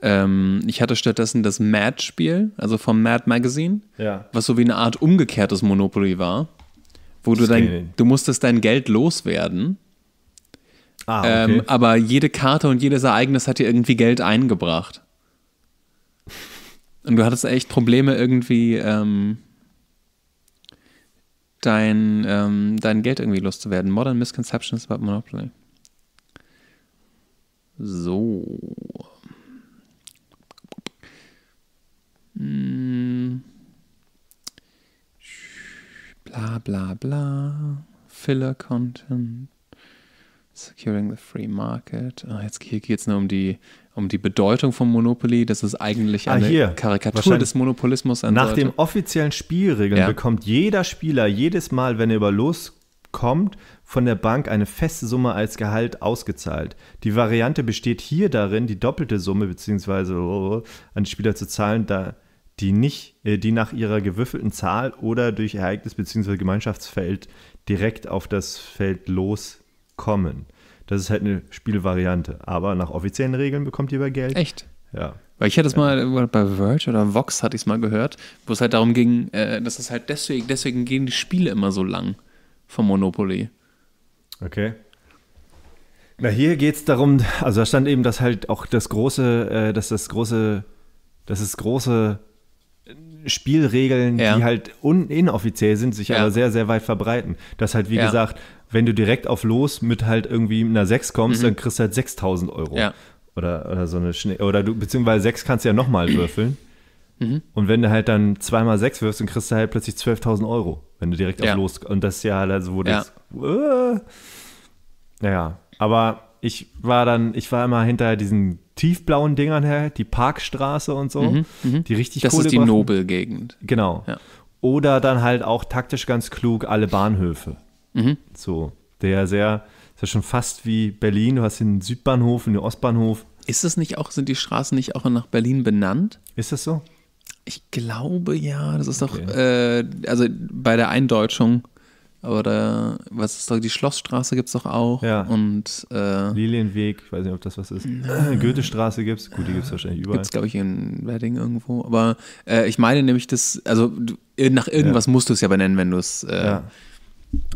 Ähm, ich hatte stattdessen das Mad-Spiel, also vom Mad Magazine, ja. was so wie eine Art umgekehrtes Monopoly war, wo das du dein, du musstest dein Geld loswerden. Ah, okay. ähm, aber jede Karte und jedes Ereignis hat dir irgendwie Geld eingebracht. Und du hattest echt Probleme, irgendwie ähm, dein, ähm, dein Geld irgendwie loszuwerden. Modern Misconceptions about Monopoly. So. Hm. Bla bla bla. Filler Content. Securing the Free Market. Ah, jetzt, hier geht es nur um die, um die Bedeutung von Monopoly. Das ist eigentlich ah, eine ah, hier, Karikatur des Monopolismus. Nach sollte. den offiziellen Spielregeln ja. bekommt jeder Spieler jedes Mal, wenn er über loskommt, von der Bank eine feste Summe als Gehalt ausgezahlt. Die Variante besteht hier darin, die doppelte Summe bzw. Oh, oh, oh, an die Spieler zu zahlen, da die nicht, äh, die nach ihrer gewürfelten Zahl oder durch Ereignis bzw. Gemeinschaftsfeld direkt auf das Feld loskommen. Das ist halt eine Spielvariante. Aber nach offiziellen Regeln bekommt ihr bei Geld. Echt? Ja. Weil ich hatte es mal bei Verge oder Vox hatte ich es mal gehört, wo es halt darum ging, äh, dass es halt deswegen, deswegen gehen die Spiele immer so lang vom Monopoly. Okay. Na, hier geht es darum, also da stand eben, dass halt auch das große, äh, dass das große, dass es große Spielregeln, ja. die halt inoffiziell sind, sich ja. aber sehr, sehr weit verbreiten. Dass halt, wie ja. gesagt, wenn du direkt auf los mit halt irgendwie einer 6 kommst, mhm. dann kriegst du halt 6000 Euro. Oder, oder so eine Schnee. Oder du, beziehungsweise 6 kannst du ja nochmal würfeln. Mhm. Und wenn du halt dann zweimal 6 wirfst, dann kriegst du halt plötzlich 12.000 Euro. Wenn du direkt ja. auf los und das ist ja also wo das ja. Äh, naja, aber ich war dann, ich war immer hinter diesen tiefblauen Dingern her, die Parkstraße und so, mhm, mhm. die richtig Das Kohle ist die Nobelgegend. Genau. Ja. Oder dann halt auch taktisch ganz klug alle Bahnhöfe. Mhm. So, der sehr, das ist ja schon fast wie Berlin. Du hast den Südbahnhof und den Ostbahnhof. Ist das nicht auch, sind die Straßen nicht auch nach Berlin benannt? Ist das so? Ich glaube ja, das ist doch, okay. äh, also bei der Eindeutschung, aber da, was ist doch, die Schlossstraße gibt es doch auch. Ja. Und äh, Lilienweg, ich weiß nicht, ob das was ist. Goethestraße gibt es, gut, die gibt es wahrscheinlich überall. Gibt es, glaube ich, in Wedding irgendwo. Aber äh, ich meine nämlich, das, also nach irgendwas ja. musst du es ja benennen, wenn du es. Äh, ja.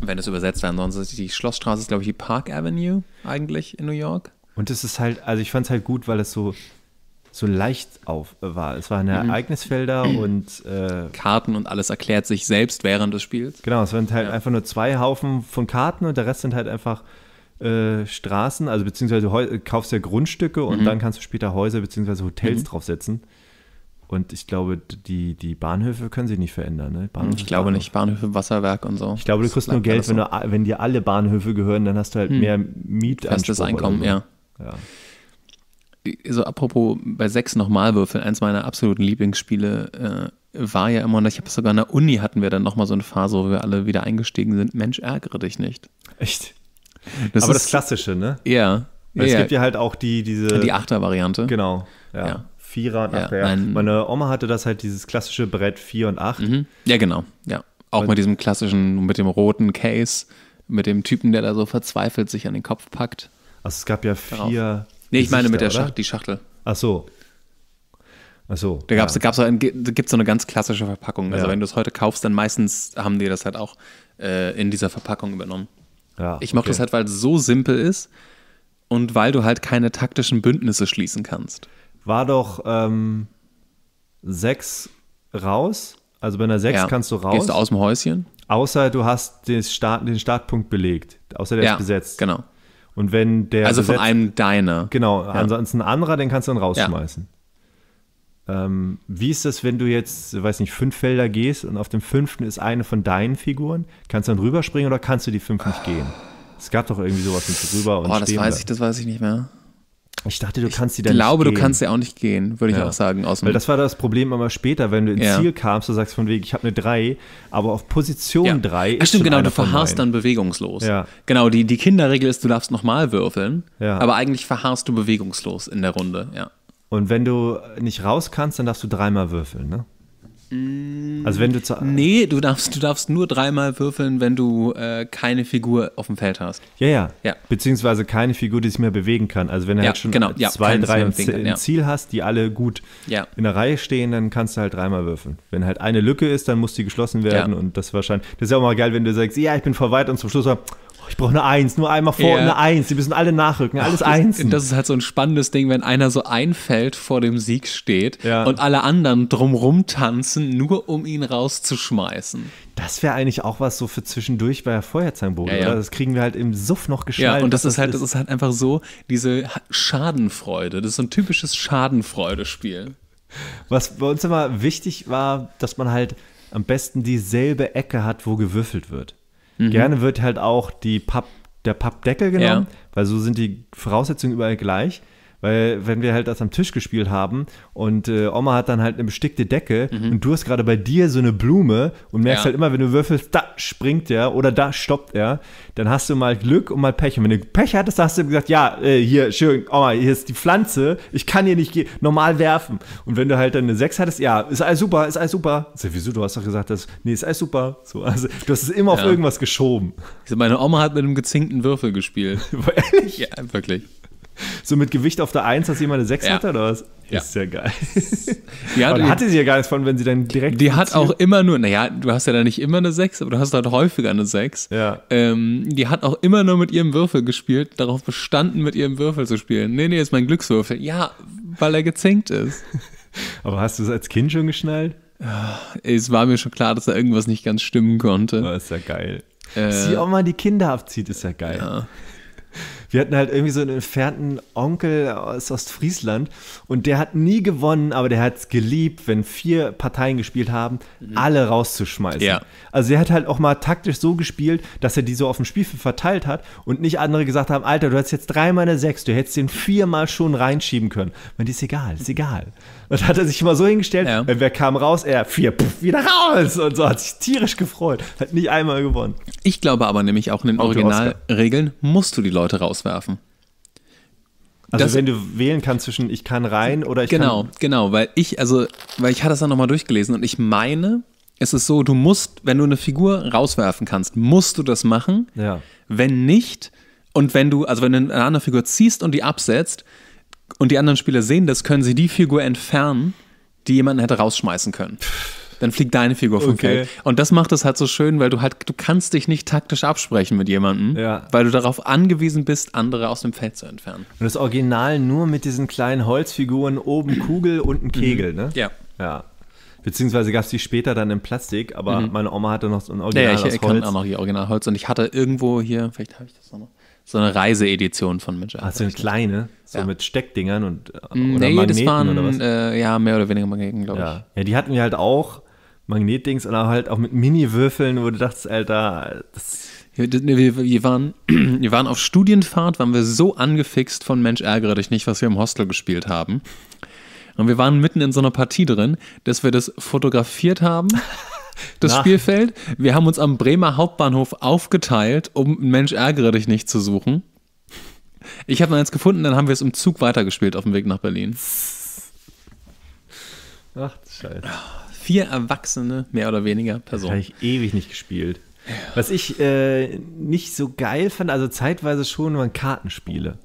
Wenn es übersetzt werden, sonst die Schlossstraße ist, glaube ich, die Park Avenue eigentlich in New York. Und es ist halt, also ich fand es halt gut, weil es so, so leicht auf äh, war. Es waren mhm. Ereignisfelder und äh, Karten und alles erklärt sich selbst während des Spiels. Genau, es waren halt ja. einfach nur zwei Haufen von Karten und der Rest sind halt einfach äh, Straßen, also beziehungsweise du äh, kaufst ja Grundstücke und mhm. dann kannst du später Häuser beziehungsweise Hotels mhm. draufsetzen. Und ich glaube, die, die Bahnhöfe können sich nicht verändern. Ne? Bahnhof hm, ich glaube Bahnhof. nicht. Bahnhöfe, Wasserwerk und so. Ich glaube, du das kriegst nur Geld, so. wenn, du, wenn dir alle Bahnhöfe gehören, dann hast du halt hm. mehr Mietanspruch. Festes Einkommen, so. ja. ja so apropos bei sechs nochmal würfeln, eins meiner absoluten Lieblingsspiele äh, war ja immer, und ich habe sogar in der Uni hatten wir dann nochmal so eine Phase, wo wir alle wieder eingestiegen sind. Mensch, ärgere dich nicht. Echt? Das Aber ist, das Klassische, ne? Ja. Weil ja, es gibt ja halt auch die, diese. Die Achter-Variante. Genau. Ja. ja. Vierer und Achter. Ja. Meine Oma hatte das halt, dieses klassische Brett 4 und 8. Mhm. Ja, genau. Ja. Auch und mit diesem klassischen, mit dem roten Case, mit dem Typen, der da so verzweifelt sich an den Kopf packt. Also es gab ja vier, Darauf. Nee, ich meine mit der Schachtel, die Schachtel. Ach so. Ach so. Da gab's, ja. gab's auch, gibt's so eine ganz klassische Verpackung. Also ja. wenn du es heute kaufst, dann meistens haben die das halt auch äh, in dieser Verpackung übernommen. Ja, ich mochte okay. das halt, weil es so simpel ist und weil du halt keine taktischen Bündnisse schließen kannst. War doch ähm, sechs raus. Also bei einer 6 ja. kannst du raus. Gehst du aus dem Häuschen? Außer du hast den, Start, den Startpunkt belegt. Außer der ja, ist besetzt. Genau. Und wenn der. Also von einem deiner. Genau, ja. ansonsten ein anderer, den kannst du dann rausschmeißen. Ja. Ähm, wie ist das, wenn du jetzt, weiß nicht, fünf Felder gehst und auf dem fünften ist eine von deinen Figuren? Kannst du dann rüberspringen oder kannst du die fünf nicht gehen? Es gab doch irgendwie sowas mit rüber und. Oh, das weiß bleiben. ich, das weiß ich nicht mehr. Ich dachte, du kannst sie dann. Ich glaube, du kannst sie auch nicht gehen, würde ich ja. auch sagen. Aus Weil das war das Problem aber später, wenn du ins ja. Ziel kamst, du sagst von wegen, ich habe eine 3, aber auf Position ja. 3 ist. Ach, stimmt, genau, du verharrst dann bewegungslos. Ja. Genau, die, die Kinderregel ist, du darfst nochmal würfeln, ja. aber eigentlich verharrst du bewegungslos in der Runde, ja. Und wenn du nicht raus kannst, dann darfst du dreimal würfeln, ne? Mm. Also wenn du Nee, du darfst, du darfst nur dreimal würfeln, wenn du äh, keine Figur auf dem Feld hast. Ja, ja, ja. Beziehungsweise keine Figur, die sich mehr bewegen kann. Also wenn du ja, halt schon genau, ja, zwei, drei im, kann, Ziel hast, die alle gut in der Reihe stehen, dann kannst du halt dreimal würfeln. Wenn halt eine Lücke ist, dann muss die geschlossen werden und das wahrscheinlich. Das ist ja auch mal geil, wenn du sagst, ja, ich bin vor weit und zum Schluss sagst, ich brauche eine Eins, nur einmal vor, yeah. eine Eins. Die müssen alle nachrücken, alles Ach, Eins. Das ist halt so ein spannendes Ding, wenn einer so einfällt vor dem Sieg steht ja. und alle anderen drumrum tanzen, nur um ihn rauszuschmeißen. Das wäre eigentlich auch was so für zwischendurch bei der Feuerzangenbowle, ja, ja. oder? Das kriegen wir halt im Suff noch geschnallt. Ja, und das ist halt, das ist halt einfach so diese Schadenfreude. Das ist so ein typisches Schadenfreudespiel. Was bei uns immer wichtig war, dass man halt am besten dieselbe Ecke hat, wo gewürfelt wird. Mhm. Gerne wird halt auch die Papp, der Pappdeckel genommen, ja. weil so sind die Voraussetzungen überall gleich. Weil wenn wir halt das am Tisch gespielt haben und äh, Oma hat dann halt eine bestickte Decke mhm. und du hast gerade bei dir so eine Blume und merkst ja. halt immer, wenn du würfelst, da springt er oder da stoppt er, dann hast du mal Glück und mal Pech. Und wenn du Pech hattest, hast du gesagt, ja, äh, hier, schön, Oma, hier ist die Pflanze, ich kann hier nicht normal werfen. Und wenn du halt dann eine 6 hattest, ja, ist alles super, ist alles super. So, wieso, du hast doch gesagt, dass, nee, ist alles super. So, also, du hast es immer ja. auf irgendwas geschoben. meine Oma hat mit einem gezinkten Würfel gespielt. Ehrlich? Ja, wirklich so mit Gewicht auf der Eins, dass jemand eine Sechs ja. hatte oder was? Ja. Ist ja geil. Die hat, hatte sie ja gar nichts von, wenn sie dann direkt. Die hat auch immer nur, naja, du hast ja da nicht immer eine Sechs, aber du hast halt häufiger eine Sechs. Ja. Ähm, die hat auch immer nur mit ihrem Würfel gespielt, darauf bestanden, mit ihrem Würfel zu spielen. Nee, nee, ist mein Glückswürfel. Ja, weil er gezinkt ist. aber hast du es als Kind schon geschnallt? Ah, es war mir schon klar, dass da irgendwas nicht ganz stimmen konnte. Aber oh, ist ja geil. Äh, sie auch mal die Kinder abzieht, ist ja geil. Ja. Die hatten halt irgendwie so einen entfernten Onkel aus Ostfriesland und der hat nie gewonnen, aber der hat es geliebt, wenn vier Parteien gespielt haben, mhm. alle rauszuschmeißen. Ja. Also er hat halt auch mal taktisch so gespielt, dass er die so auf dem Spielfeld verteilt hat und nicht andere gesagt haben, Alter, du hast jetzt dreimal eine Sechs, du hättest den viermal schon reinschieben können. Man, die ist egal, ist egal. Und hat er sich immer so hingestellt, ja. wer kam raus? Er, vier, pff, wieder raus! Und so hat sich tierisch gefreut. Hat nicht einmal gewonnen. Ich glaube aber nämlich auch in den Originalregeln musst du die Leute rauswerfen. Also das, wenn du wählen kannst zwischen ich kann rein oder ich genau, kann. Genau, genau, weil ich, also, weil ich hatte das dann nochmal durchgelesen und ich meine, es ist so, du musst, wenn du eine Figur rauswerfen kannst, musst du das machen. Ja. Wenn nicht, und wenn du, also wenn du eine andere Figur ziehst und die absetzt, und die anderen Spieler sehen das, können sie die Figur entfernen, die jemanden hätte rausschmeißen können. Dann fliegt deine Figur vom okay. Feld. Und das macht es halt so schön, weil du halt, du kannst dich nicht taktisch absprechen mit jemandem, ja. weil du darauf angewiesen bist, andere aus dem Feld zu entfernen. Und das Original nur mit diesen kleinen Holzfiguren, oben Kugel, unten mhm. Kegel, mhm. ne? Ja. Ja. Beziehungsweise gab es die später dann in Plastik, aber mhm. meine Oma hatte noch so ein Original ja, ich, aus Holz. ich kann auch noch die Originalholz und ich hatte irgendwo hier, vielleicht habe ich das noch so eine Reiseedition von Magic. Ach, so eine kleine, so ja. mit Steckdingern und äh, oder nee, Magneten das waren, oder was? Äh, ja, mehr oder weniger Magneten, glaube ja. ich. Ja, die hatten wir halt auch Magnetdings, und auch halt auch mit Mini-Würfeln, wo du dachtest, Alter, das wir, ne, wir, wir, waren, wir waren auf Studienfahrt, waren wir so angefixt von Mensch ärgere dich nicht, was wir im Hostel gespielt haben. Und wir waren mitten in so einer Partie drin, dass wir das fotografiert haben das Nach. Spielfeld. Wir haben uns am Bremer Hauptbahnhof aufgeteilt, um Mensch ärgere dich nicht zu suchen. Ich habe noch eins gefunden, dann haben wir es im Zug weitergespielt auf dem Weg nach Berlin. Ach, Scheiße. Vier erwachsene, mehr oder weniger Personen. Habe ich ewig nicht gespielt. Was ich äh, nicht so geil fand, also zeitweise schon, waren Kartenspiele.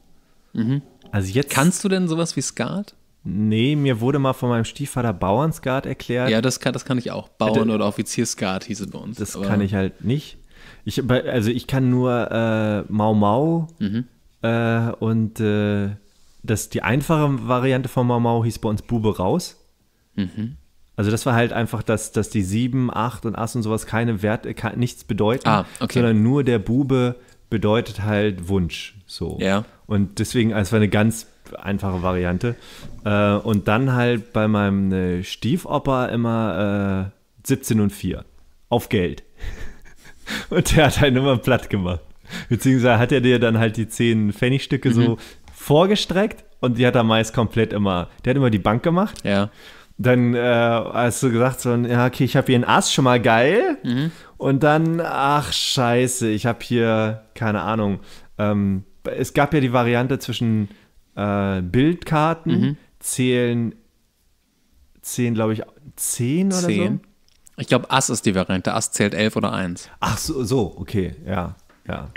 Mhm. Also jetzt. Kannst du denn sowas wie Skat? Nee, mir wurde mal von meinem Stiefvater Bauernskat erklärt. Ja, das kann, das kann ich auch. Bauern- oder Offizierskat hieß es bei uns. Das aber. kann ich halt nicht. Ich, also ich kann nur äh, Mau Mau mhm. äh, und äh, das, die einfache Variante von Mau Mau hieß bei uns Bube raus. Mhm. Also das war halt einfach, dass, dass die 7, 8 und Ass und sowas keine Wert, äh, nichts bedeuten, ah, okay. sondern nur der Bube bedeutet halt Wunsch. So. Ja. Und deswegen, also es war eine ganz einfache Variante. Äh, und dann halt bei meinem äh, immer äh, 17 und 4. Auf Geld. und der hat halt immer platt gemacht. Beziehungsweise hat er dir dann halt die 10 Pfennigstücke mhm. so vorgestreckt und die hat er meist komplett immer, der hat immer die Bank gemacht. Ja. Dann äh, hast du gesagt, so, ja, okay, ich habe hier einen Ass schon mal geil. Mhm. Und dann, ach, scheiße, ich habe hier, keine Ahnung, ähm, es gab ja die Variante zwischen äh, Bildkarten mhm. zählen, zählen glaube ich, zehn oder zehn. so. Ich glaube, Ass ist die Variante. Ass zählt elf oder eins. Ach so, so, okay, ja, ja.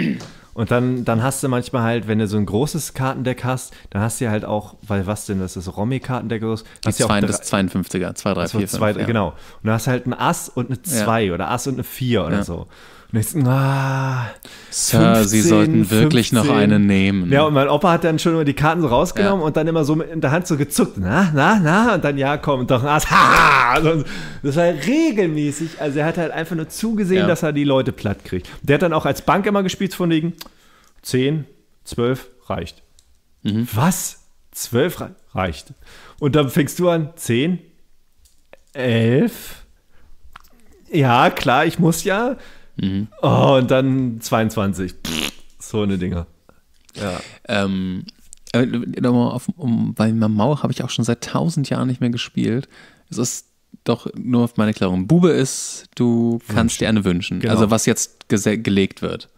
Und dann, dann hast du manchmal halt, wenn du so ein großes Kartendeck hast, dann hast du halt auch, weil was denn, das ist Romy-Kartendeck oder so. Das, ja auch 52er, 2, 3, 4, 5. Genau. Und da hast du halt ein Ass und eine 2 ja. oder Ass und eine 4 oder ja. so. Und ich so, ah, Sir, Sie sollten wirklich 15. noch eine nehmen. Ja, und mein Opa hat dann schon immer die Karten so rausgenommen ja. und dann immer so in der Hand so gezuckt. Na, na, na. Und dann, ja, komm, doch, na, ha, also, Das war regelmäßig. Also er hat halt einfach nur zugesehen, ja. dass er die Leute platt kriegt. Der hat dann auch als Bank immer gespielt von wegen 10, 12 reicht. Mhm. Was? 12 reicht. Und dann fängst du an, 10, 11. Ja, klar, ich muss ja. Mhm. Oh, und dann 22. Pff, so eine Dinger. Ja. Ähm, äh, auf, um, weil Mamau habe ich auch schon seit tausend Jahren nicht mehr gespielt. Es ist doch nur auf meine Klärung. Bube ist, du kannst dir eine wünschen. Genau. Also was jetzt gelegt wird.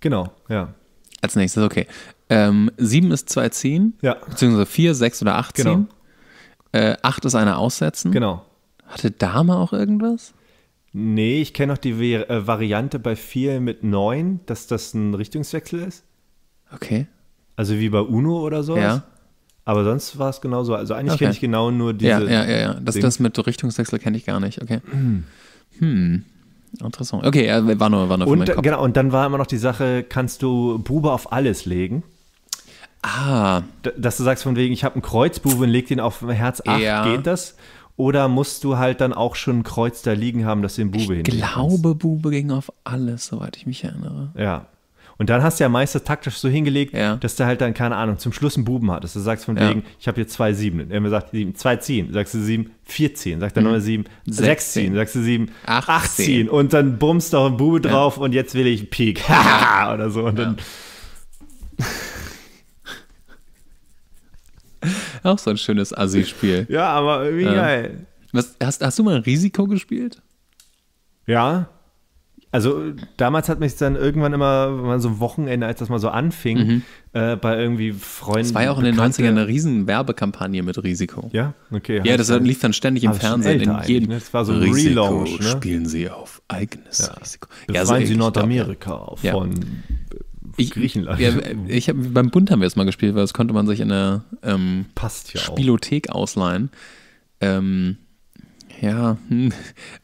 Genau, ja. Als nächstes, okay. Ähm, sieben ist zwei ziehen. Ja. Beziehungsweise vier, sechs oder acht genau. ziehen. Äh, acht ist eine aussetzen. Genau. Hatte Dame auch irgendwas? Nee, ich kenne noch die v äh, Variante bei 4 mit 9, dass das ein Richtungswechsel ist. Okay. Also wie bei Uno oder so. Ja. Aber sonst war es genauso. Also eigentlich okay. kenne ich genau nur diese. Ja, ja, ja. ja. Das, das mit Richtungswechsel kenne ich gar nicht. Okay. Hm. Interessant. Okay, ja, war nur, war nur und, für und, Genau, und dann war immer noch die Sache, kannst du Bube auf alles legen? Ah. D dass du sagst von wegen, ich habe einen Kreuzbube und leg den auf Herz 8, ja. geht das? Oder musst du halt dann auch schon ein Kreuz da liegen haben, dass den Bube hin. Ich glaube, kannst. Bube ging auf alles, soweit ich mich erinnere. Ja. Und dann hast du ja meistens taktisch so hingelegt, ja. dass du halt dann, keine Ahnung, zum Schluss einen Buben hattest. Du sagst von ja. wegen, ich habe hier zwei Sieben. Er mir sagt sieben, zwei Ziehen. Sagst du sieben, vier Ziehen. Sagt er nochmal hm. sieben, sechs Ziehen. Sagst du sieben, acht, acht Ziehen. Und dann bummst du auch einen Bube ja. drauf und jetzt will ich einen Peak. Haha, oder so. Und dann. Auch so ein schönes Assi-Spiel. Ja, aber wie ähm, geil. Was, hast, hast du mal Risiko gespielt? Ja. Also damals hat mich dann irgendwann immer so ein Wochenende, als das mal so anfing, mhm. äh, bei irgendwie Freunden. Es war ja auch in den 90ern eine riesen Werbekampagne mit Risiko. Ja, okay. Ja, das lief dann ständig im Fernsehen. In jedem ne? Das war so ein Risiko Relaunch. Ne? Spielen sie auf eigenes ja. Risiko. Ja, so Sie Nordamerika ja. von ich, Griechenland. Ja, ich hab, beim Bund haben wir es mal gespielt, weil das konnte man sich in der ähm, Passt ja Spielothek auch. ausleihen. Ähm, ja, hm.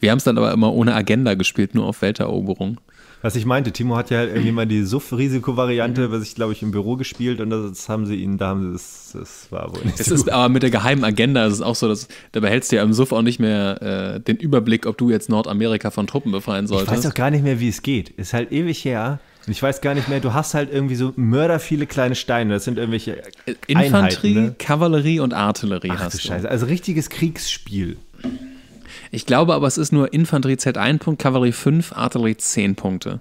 wir haben es dann aber immer ohne Agenda gespielt, nur auf Welteroberung. Was ich meinte, Timo hat ja halt irgendwie mal die Suff-Risiko-Variante, mhm. was ich glaube ich im Büro gespielt und das haben sie ihnen, da haben sie das, das war wohl nicht. Es so ist gut. aber mit der geheimen Agenda, es ist auch so, dass da behältst du ja im Suff auch nicht mehr äh, den Überblick, ob du jetzt Nordamerika von Truppen befreien solltest. Ich weiß doch gar nicht mehr, wie es geht. Ist halt ewig her. Und ich weiß gar nicht mehr, du hast halt irgendwie so mörder viele kleine Steine. Das sind irgendwelche. Infanterie, ne? Kavallerie und Artillerie Ach, hast du. Scheiße. Also richtiges Kriegsspiel. Ich glaube aber, es ist nur Infanterie Z 1 Punkt, Kavallerie 5, Artillerie 10 Punkte.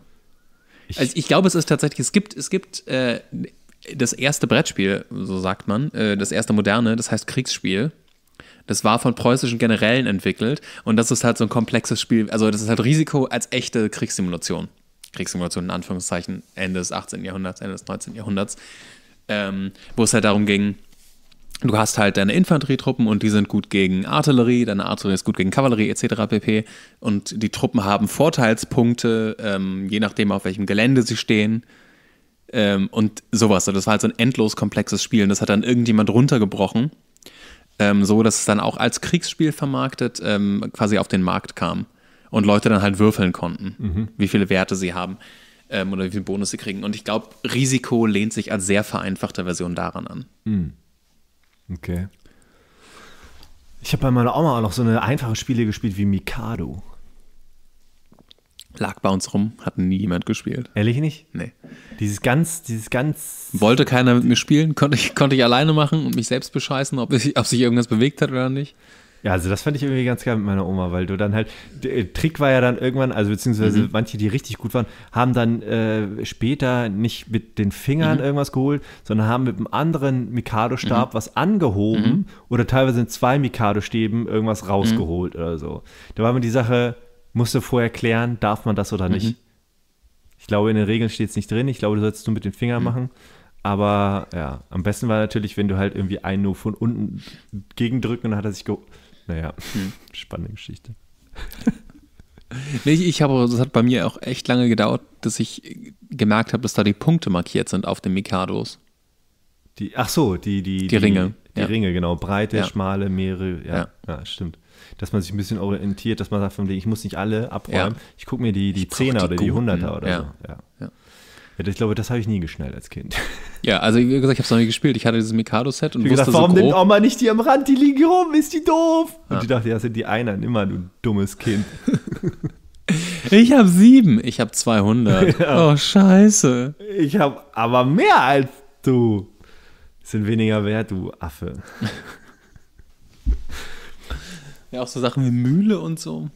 Ich, also ich glaube, es ist tatsächlich, es gibt, es gibt äh, das erste Brettspiel, so sagt man, äh, das erste moderne, das heißt Kriegsspiel. Das war von preußischen Generälen entwickelt und das ist halt so ein komplexes Spiel. Also das ist halt Risiko als echte Kriegssimulation. Kriegssimulation in Anführungszeichen Ende des 18. Jahrhunderts, Ende des 19. Jahrhunderts, ähm, wo es halt darum ging, du hast halt deine Infanterietruppen und die sind gut gegen Artillerie, deine Artillerie ist gut gegen Kavallerie etc. pp. Und die Truppen haben Vorteilspunkte, ähm, je nachdem auf welchem Gelände sie stehen ähm, und sowas. Das war halt so ein endlos komplexes Spiel und das hat dann irgendjemand runtergebrochen, ähm, so dass es dann auch als Kriegsspiel vermarktet ähm, quasi auf den Markt kam und Leute dann halt würfeln konnten, mhm. wie viele Werte sie haben ähm, oder wie viele Bonus sie kriegen. Und ich glaube, Risiko lehnt sich als sehr vereinfachte Version daran an. Mhm. Okay. Ich habe bei meiner Oma auch noch so eine einfache Spiele gespielt wie Mikado. Lag bei uns rum, hat niemand gespielt. Ehrlich nicht? Nee. Dieses ganz, dieses ganz. Wollte keiner mit mir spielen, konnte ich, konnte ich alleine machen und mich selbst bescheißen, ob, ich, ob sich irgendwas bewegt hat oder nicht. Ja, also das fand ich irgendwie ganz geil mit meiner Oma, weil du dann halt, der äh, Trick war ja dann irgendwann, also beziehungsweise mhm. manche, die richtig gut waren, haben dann äh, später nicht mit den Fingern mhm. irgendwas geholt, sondern haben mit einem anderen Mikado-Stab mhm. was angehoben mhm. oder teilweise in zwei Mikado-Stäben irgendwas mhm. rausgeholt oder so. Da war immer die Sache, musste vorher klären, darf man das oder nicht. Mhm. Ich glaube, in den Regeln steht es nicht drin. Ich glaube, du sollst nur mit den Fingern machen. Aber ja, am besten war natürlich, wenn du halt irgendwie einen nur von unten gegendrücken und dann hat er sich naja, hm. spannende Geschichte. nee, ich habe, das hat bei mir auch echt lange gedauert, dass ich gemerkt habe, dass da die Punkte markiert sind auf den Mikados. Die, ach so, die, die, die, Ringe. Die, die ja. Ringe, genau. Breite, ja. schmale, mehrere. Ja, ja, stimmt. Dass man sich ein bisschen orientiert, dass man sagt, ich muss nicht alle abräumen. Ich gucke mir die, die ich Zehner oder die Hunderter hm. oder so. ja ich glaube, das habe ich nie geschnallt als Kind. Ja, also wie gesagt, ich habe es noch nie gespielt. Ich hatte dieses Mikado-Set und ich wusste gedacht, warum so grob, nimmt Oma nicht die am Rand? Die liegen hier rum, ist die doof? Und ah. ich dachte, ja, sind die Einern immer, du dummes Kind. Ich habe sieben, ich habe 200. Ja. Oh, scheiße. Ich habe aber mehr als du. Sind weniger wert, du Affe. Ja, auch so Sachen wie Mühle und so.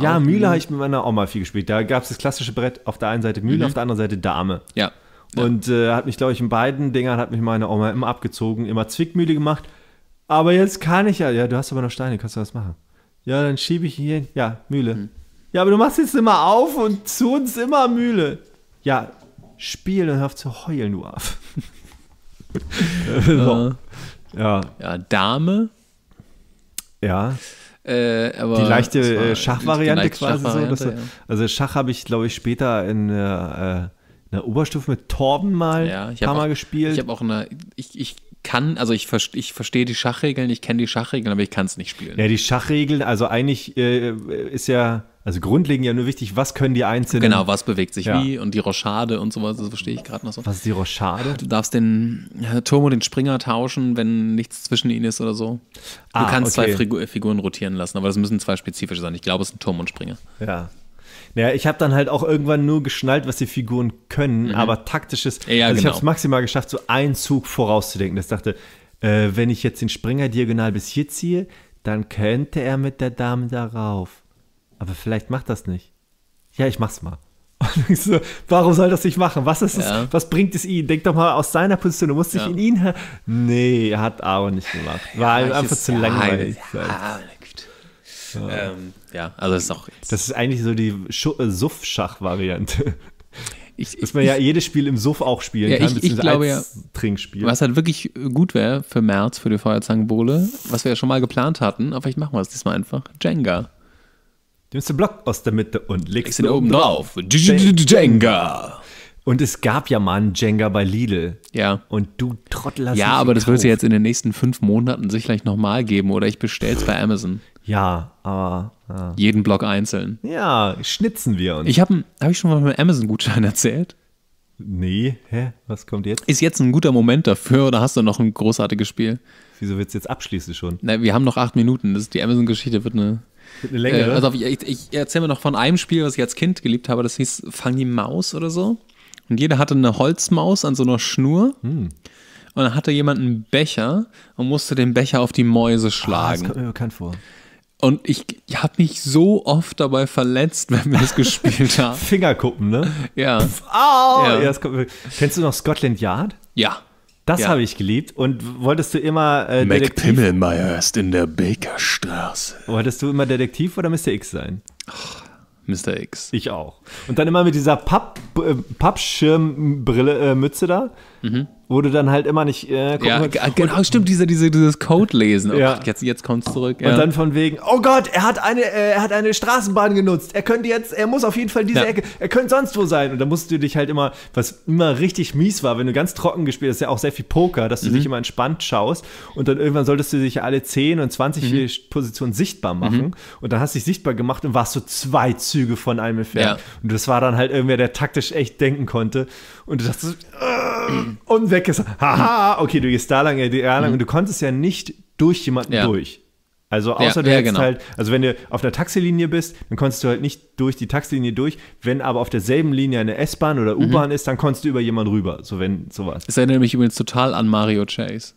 Ja, Mühle habe ich mit meiner Oma viel gespielt. Da gab es das klassische Brett auf der einen Seite Mühle, mhm. auf der anderen Seite Dame. Ja. ja. Und äh, hat mich, glaube ich, in beiden Dingern hat mich meine Oma immer abgezogen, immer Zwickmühle gemacht. Aber jetzt kann ich ja. Ja, du hast aber noch Steine, kannst du was machen? Ja, dann schiebe ich hier. Ja, Mühle. Mhm. Ja, aber du machst jetzt immer auf und zu uns immer Mühle. Ja, spiel und hör auf zu heulen, du Aff. Äh. so. äh, ja. ja, Dame. Ja. Äh, die leichte äh, Schachvariante quasi Schachvariante, so. Du, ja. Also Schach habe ich, glaube ich, später in, äh, äh in der Oberstufe mit Torben mal ja, ich paar Mal gespielt. Ich habe auch eine, ich, ich kann, also ich, verstehe die Schachregeln, ich kenne die Schachregeln, aber ich kann es nicht spielen. Ja, die Schachregeln, also eigentlich äh, ist ja also grundlegend ja nur wichtig, was können die einzelnen. Genau, was bewegt sich ja. wie und die Rochade und sowas, das verstehe ich gerade noch so. Was ist die Rochade? Du darfst den Turm und den Springer tauschen, wenn nichts zwischen ihnen ist oder so. Du ah, kannst okay. zwei Figur, äh, Figuren rotieren lassen, aber das müssen zwei spezifische sein. Ich glaube, es sind Turm und Springer. Ja. Naja, ich habe dann halt auch irgendwann nur geschnallt, was die Figuren können, mhm. aber taktisches. Ja, also genau. ich habe es maximal geschafft, so einen Zug vorauszudenken. Das dachte, äh, wenn ich jetzt den Springer diagonal bis hier ziehe, dann könnte er mit der Dame darauf aber vielleicht macht das nicht. Ja, ich mach's mal. So, warum soll das nicht machen? Was ist ja. was bringt es ihm? Denk doch mal aus seiner Position, du musst dich ja. in ihn. Nee, hat Aaron nicht gemacht. War ja, einfach zu langweilig. Ja, gut. Ja. Ähm, ja, also ist auch. Das ist eigentlich so die äh, Suff-Schach-Variante. Dass man ich, ja jedes Spiel im Suff auch spielen ja, kann, ich, beziehungsweise ich glaube, als ja, Trinkspiel. Was halt wirklich gut wäre für März, für die Feuerzangenbowle, was wir ja schon mal geplant hatten, aber ich machen wir es diesmal einfach: Jenga nimmst den Block aus der Mitte und legst ihn oben drauf. Jenga. Und es gab ja mal einen Jenga bei Lidl. Ja. Und du Trottel hast Ja, aber gekauft. das wird es jetzt in den nächsten fünf Monaten sicherlich nochmal geben oder ich bestell's bei Amazon. Ja, aber. Ah. Jeden Block einzeln. Ja, schnitzen wir uns. Ich habe hab ich schon mal mit Amazon-Gutschein erzählt? Nee, hä? Was kommt jetzt? Ist jetzt ein guter Moment dafür oder hast du noch ein großartiges Spiel? Wieso willst du jetzt abschließen schon? Na, wir haben noch acht Minuten. Das, die Amazon-Geschichte wird eine eine Länge, äh, also ich, ich erzähle mir noch von einem Spiel, was ich als Kind geliebt habe, das hieß Fang die Maus oder so. Und jeder hatte eine Holzmaus an so einer Schnur. Hm. Und dann hatte jemand einen Becher und musste den Becher auf die Mäuse schlagen. Ah, das kommt mir bekannt vor. Und ich, ich habe mich so oft dabei verletzt, wenn wir das gespielt haben. Fingerkuppen, ne? Ja. Pff, au! Ja. ja das kommt, kennst du noch Scotland Yard? Ja. Das ja. habe ich geliebt. Und wolltest du immer äh, Mac Pimmelmeier ist in der Bakerstraße. Wolltest du immer Detektiv oder Mr. X sein? Ach, Mr. X. Ich auch. Und dann immer mit dieser Papp, äh, Pappschirmbrille, äh, Mütze da. Mhm wo du dann halt immer nicht äh, ja, Genau, und, stimmt, diese, diese, dieses Code lesen. Oh ja. Gott, jetzt, jetzt kommt's zurück. Ja. Und dann von wegen, oh Gott, er hat eine, äh, er hat eine Straßenbahn genutzt. Er könnte jetzt, er muss auf jeden Fall diese ja. Ecke, er könnte sonst wo sein. Und da musst du dich halt immer, was immer richtig mies war, wenn du ganz trocken gespielt hast, ja auch sehr viel Poker, dass du mhm. dich immer entspannt schaust. Und dann irgendwann solltest du dich alle 10 und 20 mhm. Positionen sichtbar machen. Mhm. Und dann hast du dich sichtbar gemacht und warst so zwei Züge von einem entfernt. Und das war dann halt irgendwer, der taktisch echt denken konnte. Und du dachtest, äh, und weg ist er. Haha, okay, du gehst da lang, äh, da lang. Mhm. Und du konntest ja nicht durch jemanden ja. durch. Also außer ja, du ja, genau. halt, also wenn du auf einer Taxilinie bist, dann konntest du halt nicht durch die Taxilinie durch. Wenn aber auf derselben Linie eine S-Bahn oder mhm. U-Bahn mhm. ist, dann konntest du über jemanden rüber. So wenn sowas. Es erinnert mich übrigens total an Mario Chase.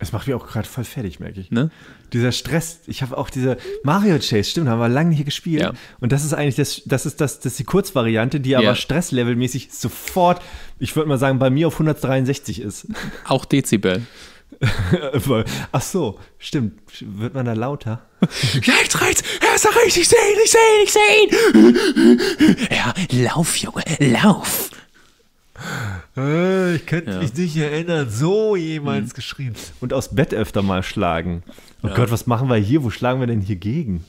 Es macht mich auch gerade voll fertig, merke ich. Ne? dieser Stress. Ich habe auch diese Mario Chase, stimmt, haben wir lange hier gespielt. Ja. Und das ist eigentlich das, das ist das, das ist die Kurzvariante, die aber ja. stresslevelmäßig sofort, ich würde mal sagen, bei mir auf 163 ist. Auch Dezibel. Ach so, stimmt. Wird man da lauter? Rechts, rechts! Er ist da rechts! Ich sehe ihn, ich sehe ihn, ich sehe ihn! Ja, lauf, Junge, lauf! Äh, ich könnte ja. mich nicht erinnern, so jemals mhm. geschrieben. Und aus Bett öfter mal schlagen. Oh ja. Gott, was machen wir hier? Wo schlagen wir denn hier gegen?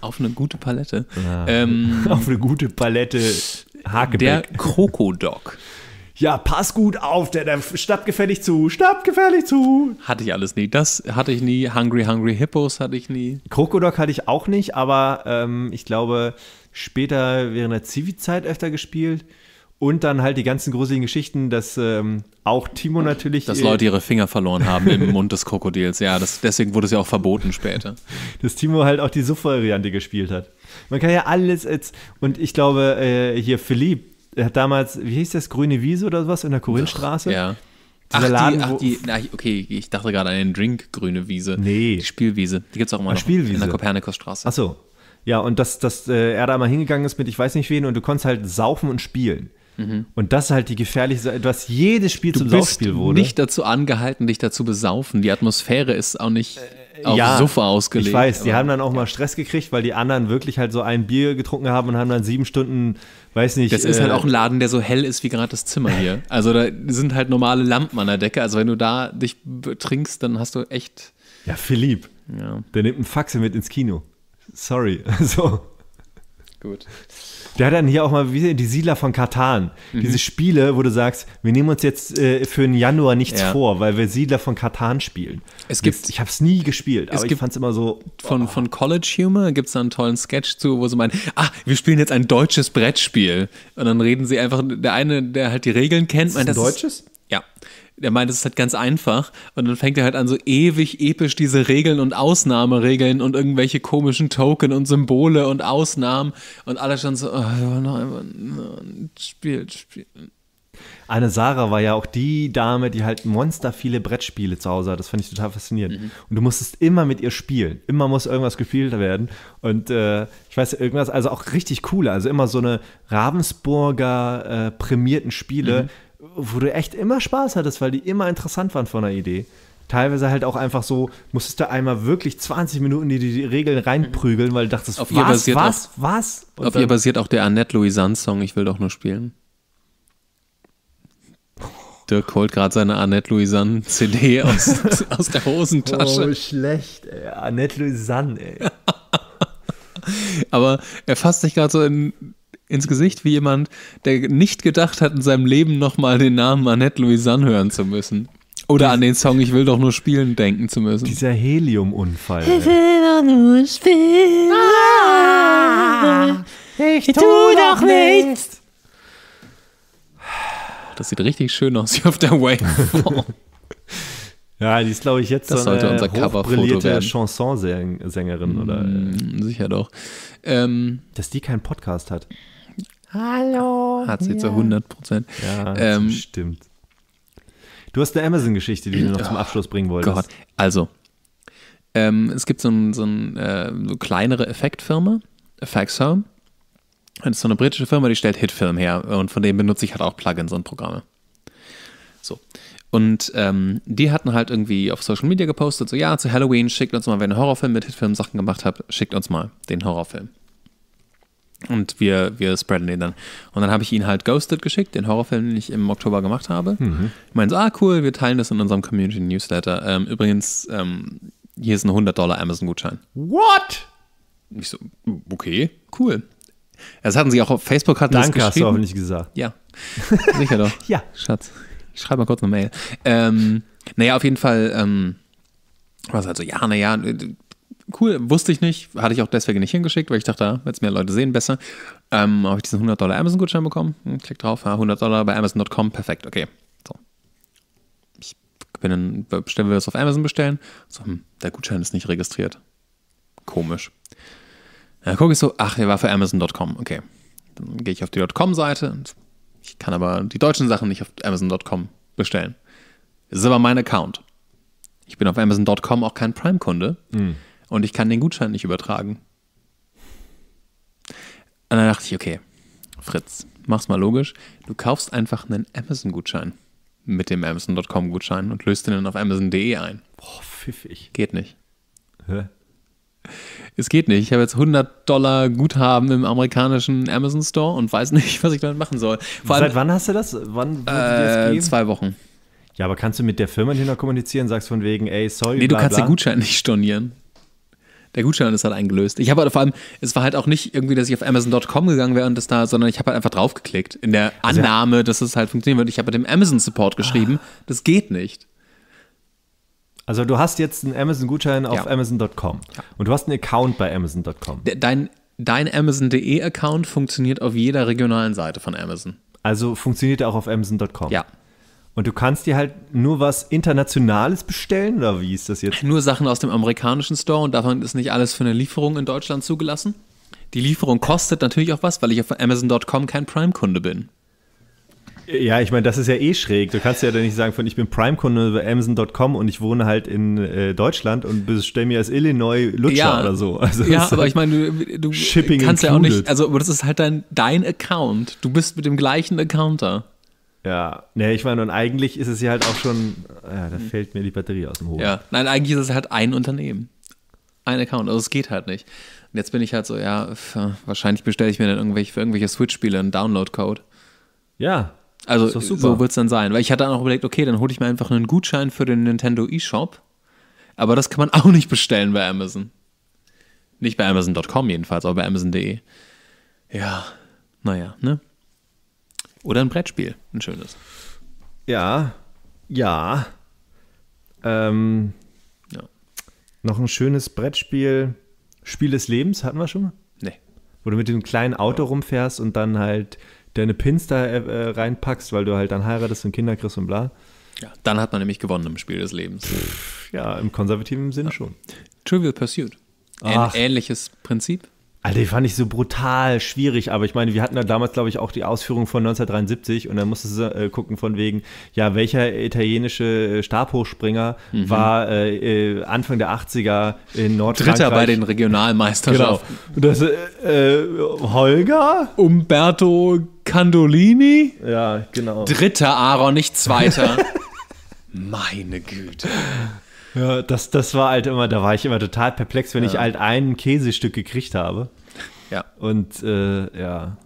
Auf eine gute Palette. Ja. Ähm, auf eine gute Palette Hakebeck. Der Krokodok. Ja, pass gut auf, der, der schnappt gefällig zu, schnappt gefällig zu. Hatte ich alles nie. Das hatte ich nie. Hungry Hungry Hippos hatte ich nie. Krokodok hatte ich auch nicht, aber ähm, ich glaube, später während der Zivi-Zeit öfter gespielt. Und dann halt die ganzen gruseligen Geschichten, dass ähm, auch Timo natürlich. Dass äh, Leute ihre Finger verloren haben im Mund des Krokodils. Ja, das, deswegen wurde es ja auch verboten später. dass Timo halt auch die Suff-Variante gespielt hat. Man kann ja alles jetzt. Und ich glaube, äh, hier Philipp hat damals, wie hieß das, Grüne Wiese oder sowas in der Korinthstraße? Ja. Dieser ach, Laden, die, ach, die, na, okay, ich dachte gerade an den Drink Grüne Wiese. Nee. Die Spielwiese. Die gibt es auch immer ah, noch. Spielwiese. In der Kopernikusstraße. Ach so. Ja, und dass, dass äh, er da mal hingegangen ist mit ich weiß nicht wen und du konntest halt saufen und spielen. Mhm. Und das ist halt die gefährlichste, etwas jedes Spiel du zum bist Saufspiel wurde. nicht dazu angehalten, dich dazu besaufen. Die Atmosphäre ist auch nicht äh, äh auf ja, Sofa ausgelegt. Ich weiß, die haben dann auch mal Stress gekriegt, weil die anderen wirklich halt so ein Bier getrunken haben und haben dann sieben Stunden, weiß nicht. Das ist halt äh, auch ein Laden, der so hell ist wie gerade das Zimmer hier. Also da sind halt normale Lampen an der Decke. Also wenn du da dich trinkst, dann hast du echt. Ja, Philipp. Ja. Der nimmt einen Faxe mit ins Kino. Sorry. so. Gut. Der hat dann hier auch mal wieder die Siedler von Katan. Mhm. Diese Spiele, wo du sagst, wir nehmen uns jetzt äh, für den Januar nichts ja. vor, weil wir Siedler von Katan spielen. Es gibt, jetzt, ich habe es nie gespielt, aber ich fand es immer so. Oh. Von, College Humor gibt es da einen tollen Sketch zu, wo sie meinen, ah, wir spielen jetzt ein deutsches Brettspiel. Und dann reden sie einfach, der eine, der halt die Regeln kennt, meint, das ein deutsches? Ist, der meint, es ist halt ganz einfach. Und dann fängt er halt an, so ewig episch diese Regeln und Ausnahmeregeln und irgendwelche komischen Token und Symbole und Ausnahmen. Und alle schon so, oh, noch spielt, spielt. Eine Sarah war ja auch die Dame, die halt monster viele Brettspiele zu Hause hat. Das fand ich total faszinierend. Mhm. Und du musstest immer mit ihr spielen. Immer muss irgendwas gespielt werden. Und äh, ich weiß, irgendwas, also auch richtig coole. Also immer so eine Ravensburger äh, prämierten Spiele, mhm wo du echt immer Spaß hattest, weil die immer interessant waren von der Idee. Teilweise halt auch einfach so, musstest du einmal wirklich 20 Minuten die, die Regeln reinprügeln, weil du dachtest, auf was, was, was, was? Und auf ihr basiert auch der Annette Louisanne-Song, ich will doch nur spielen. Dirk holt gerade seine Annette Louisanne CD aus, aus der Hosentasche. Oh, schlecht, ey. Annette Louisanne, ey. Aber er fasst sich gerade so in ins Gesicht wie jemand, der nicht gedacht hat, in seinem Leben nochmal den Namen Annette Louisanne hören zu müssen. Oder an den Song Ich will doch nur spielen denken zu müssen. Dieser Heliumunfall. Ich will doch nur spielen. Ah, ich, tu doch nichts. Ah, das sieht richtig schön aus hier auf der Waveform. ja, die ist, glaube ich, jetzt das so eine brillierte Chansonsängerin. Mm, oder, äh, sicher doch. Ähm, Dass die keinen Podcast hat. Hallo. Hat sie ja. zu 100 Prozent. Ja, ähm, stimmt. Du hast eine Amazon-Geschichte, die du noch oh, zum Abschluss bringen wolltest. Gott. Also, ähm, es gibt so eine so ein, äh, kleinere Effektfirma, Effects Home. Das ist so eine britische Firma, die stellt Hitfilm her und von denen benutze ich halt auch Plugins und Programme. So. Und ähm, die hatten halt irgendwie auf Social Media gepostet, so ja, zu Halloween schickt uns mal, wenn ihr einen Horrorfilm mit Hitfilm Sachen gemacht habt, schickt uns mal den Horrorfilm. Und wir, wir spreaden den dann. Und dann habe ich ihn halt Ghosted geschickt, den Horrorfilm, den ich im Oktober gemacht habe. Mhm. Ich meine so, ah cool, wir teilen das in unserem Community Newsletter. Ähm, übrigens, ähm, hier ist ein 100 Dollar Amazon-Gutschein. What? Ich so, okay, cool. Das hatten sie auch auf Facebook hatten Danke, das geschrieben. hast du auch nicht gesagt. Ja, sicher doch. ja. Schatz, ich schreibe mal kurz eine Mail. Ähm, naja, auf jeden Fall... Ähm, was halt so, ja, naja, cool, wusste ich nicht, hatte ich auch deswegen nicht hingeschickt, weil ich dachte, wenn ah, es mehr Leute sehen, besser. Ähm, habe ich diesen 100 Dollar Amazon-Gutschein bekommen? Hm, klick drauf, ja, 100 Dollar bei Amazon.com, perfekt, okay. So. Ich bin dann, bestellen wir das auf Amazon bestellen. So, hm, der Gutschein ist nicht registriert. Komisch. Dann gucke ich so, ach, der war für Amazon.com, okay. Dann gehe ich auf die .com-Seite. Ich kann aber die deutschen Sachen nicht auf Amazon.com bestellen. Das ist aber mein Account. Ich bin auf Amazon.com auch kein Prime-Kunde. Mhm und ich kann den Gutschein nicht übertragen. Und dann dachte ich, okay, Fritz, mach's mal logisch. Du kaufst einfach einen Amazon-Gutschein mit dem Amazon.com-Gutschein und löst den dann auf Amazon.de ein. Boah, pfiffig. Geht nicht. Hä? Es geht nicht. Ich habe jetzt 100 Dollar Guthaben im amerikanischen Amazon Store und weiß nicht, was ich damit machen soll. Vor Seit wann hast du das? Wann äh, das Zwei Wochen. Ja, aber kannst du mit der Firma, die noch kommunizieren, sagst von wegen, ey, sorry. Nee, du bla, kannst bla. den Gutschein nicht stornieren der Gutschein ist halt eingelöst. Ich habe halt vor allem, es war halt auch nicht irgendwie, dass ich auf Amazon.com gegangen wäre und das da, sondern ich habe halt einfach draufgeklickt in der also, Annahme, dass es halt funktionieren würde. Ich habe dem Amazon Support geschrieben, ah. das geht nicht. Also du hast jetzt einen Amazon-Gutschein auf ja. Amazon.com ja. und du hast einen Account bei Amazon.com. Dein, dein Amazon.de-Account funktioniert auf jeder regionalen Seite von Amazon. Also funktioniert er auch auf Amazon.com. Ja. Und du kannst dir halt nur was Internationales bestellen oder wie ist das jetzt? Nur Sachen aus dem amerikanischen Store und davon ist nicht alles für eine Lieferung in Deutschland zugelassen. Die Lieferung kostet natürlich auch was, weil ich auf Amazon.com kein Prime-Kunde bin. Ja, ich meine, das ist ja eh schräg. Du kannst ja dann nicht sagen, von ich bin Prime-Kunde bei Amazon.com und ich wohne halt in äh, Deutschland und bestell mir als Illinois Lutscher ja, oder so. Also ja, aber halt ich meine, du, du Shipping kannst included. ja auch nicht, also aber das ist halt dein, dein Account. Du bist mit dem gleichen Account da. Ja, ne, ich meine, und eigentlich ist es ja halt auch schon, ja, äh, da hm. fällt mir die Batterie aus dem Hof. Ja, nein, eigentlich ist es halt ein Unternehmen. Ein Account, also es geht halt nicht. Und jetzt bin ich halt so, ja, wahrscheinlich bestelle ich mir dann irgendwelche, für irgendwelche Switch-Spiele einen Download-Code. Ja. Also so wird es dann sein. Weil ich hatte dann auch überlegt, okay, dann hole ich mir einfach einen Gutschein für den Nintendo eShop. Aber das kann man auch nicht bestellen bei Amazon. Nicht bei Amazon.com jedenfalls, aber bei Amazon.de. Ja, naja, ne? Oder ein Brettspiel, ein schönes. Ja, ja. Ähm, ja. Noch ein schönes Brettspiel. Spiel des Lebens hatten wir schon mal? Nee. Wo du mit dem kleinen Auto ja. rumfährst und dann halt deine Pins da äh, äh, reinpackst, weil du halt dann heiratest und Kinder kriegst und bla. Ja, dann hat man nämlich gewonnen im Spiel des Lebens. Pff, ja, im konservativen Sinne ja. schon. Trivial Pursuit. Ein Ach. ähnliches Prinzip. Alter, die fand ich so brutal schwierig, aber ich meine, wir hatten da damals, glaube ich, auch die Ausführung von 1973 und dann musstest du äh, gucken von wegen, ja, welcher italienische äh, Stabhochspringer mhm. war äh, äh Anfang der 80er in Nordfrankreich. Dritter bei den Regionalmeisterschaften. Genau. Das, äh, Holger? Umberto Candolini? Ja, genau. Dritter Aaron, nicht Zweiter. Meine Güte. Ja, das, das war halt immer, da war ich immer total perplex, wenn ja. ich halt ein Käsestück gekriegt habe. Ja. Und äh, ja.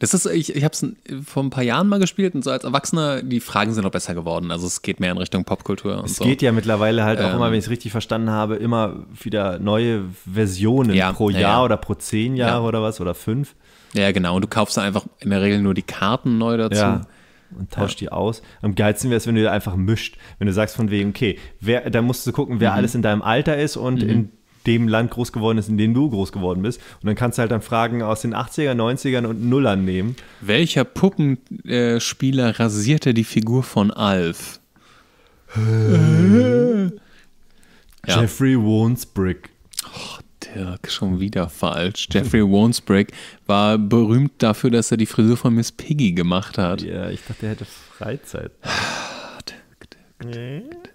Das ist, ich, ich habe es vor ein paar Jahren mal gespielt und so als Erwachsener, die Fragen sind noch besser geworden. Also es geht mehr in Richtung Popkultur. es so. Es geht ja mittlerweile halt auch ähm. immer, wenn ich es richtig verstanden habe, immer wieder neue Versionen ja, pro Jahr ja, oder pro zehn Jahre oder was oder fünf. Ja, genau. Und du kaufst einfach in der Regel nur die Karten neu dazu. Ja und tauscht ja. die aus. Am geilsten wäre es, wenn du die einfach mischt. Wenn du sagst von wegen, okay, wer, dann musst du gucken, wer mhm. alles in deinem Alter ist und mhm. in dem Land groß geworden ist, in dem du groß geworden bist. Und dann kannst du halt dann Fragen aus den 80er, 90ern und Nullern nehmen. Welcher Puppenspieler rasierte die Figur von Alf? Äh. Jeffrey Wohnsbrick. Oh, Dirk, schon wieder falsch. Jeffrey Wonsbreak war berühmt dafür, dass er die Frisur von Miss Piggy gemacht hat. Ja, ich dachte, er hätte Freizeit. Ah, Dirk, Dirk, Dirk.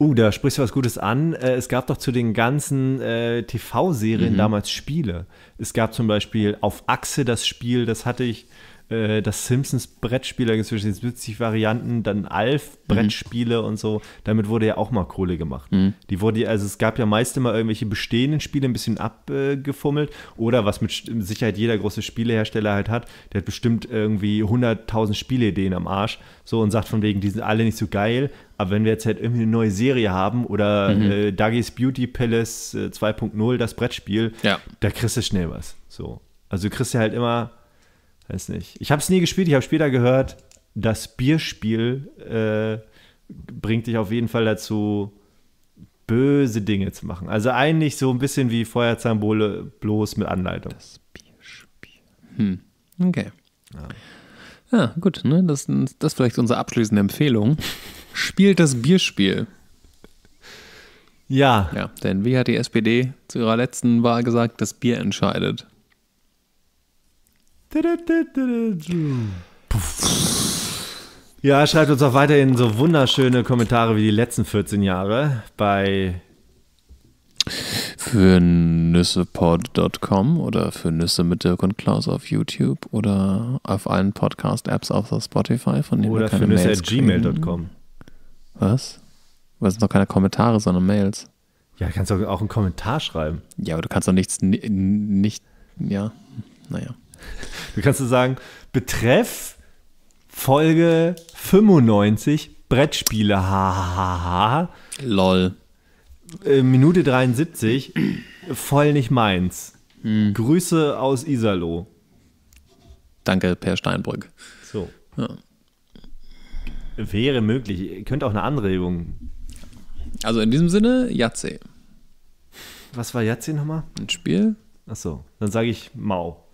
Uh, da sprichst du was Gutes an. Äh, es gab doch zu den ganzen äh, TV-Serien mhm. damals Spiele. Es gab zum Beispiel auf Achse das Spiel, das hatte ich äh, das Simpsons Brettspiel, da gibt es jetzt 70 Varianten, dann Alf Brettspiele mhm. und so. Damit wurde ja auch mal Kohle gemacht. Mhm. Die wurde, also es gab ja meist immer irgendwelche bestehenden Spiele ein bisschen abgefummelt oder was mit Sicherheit jeder große Spielehersteller halt hat, der hat bestimmt irgendwie 100.000 Spieleideen am Arsch so und sagt von wegen, die sind alle nicht so geil, aber wenn wir jetzt halt irgendwie eine neue Serie haben oder mhm. äh, Duggies Beauty Palace 2.0, äh, das Brettspiel, ja. da kriegst du schnell was. So. Also du kriegst ja halt immer Weiß nicht. Ich habe es nie gespielt, ich habe später gehört, das Bierspiel äh, bringt dich auf jeden Fall dazu, böse Dinge zu machen. Also eigentlich so ein bisschen wie Feuerzahnbowle, bloß mit Anleitung. Das Bierspiel. Hm. Okay. Ja. Ja, gut, ne? das, das ist vielleicht unsere abschließende Empfehlung. Spielt das Bierspiel. Ja. Ja, denn wie hat die SPD zu ihrer letzten Wahl gesagt, das Bier entscheidet? Ja, schreibt uns auch weiterhin so wunderschöne Kommentare wie die letzten 14 Jahre bei für nüssepod.com oder für Nüsse mit Dirk und Klaus auf YouTube oder auf allen Podcast-Apps außer Spotify, von denen Oder wir keine für gmail.com. Was? Was sind doch keine Kommentare, sondern Mails. Ja, kannst du auch einen Kommentar schreiben. Ja, aber du kannst doch nichts, nicht, ja, naja. Du kannst so sagen, betreff Folge 95 Brettspiele, hahaha. Lol. Äh, Minute 73, voll nicht meins. Hm. Grüße aus Isalo. Danke, Per Steinbrück. So. Ja. Wäre möglich. Ihr könnt auch eine Anregung. Also in diesem Sinne, Jatze. Was war Jatze nochmal? Ein Spiel. Achso, dann sage ich Mau.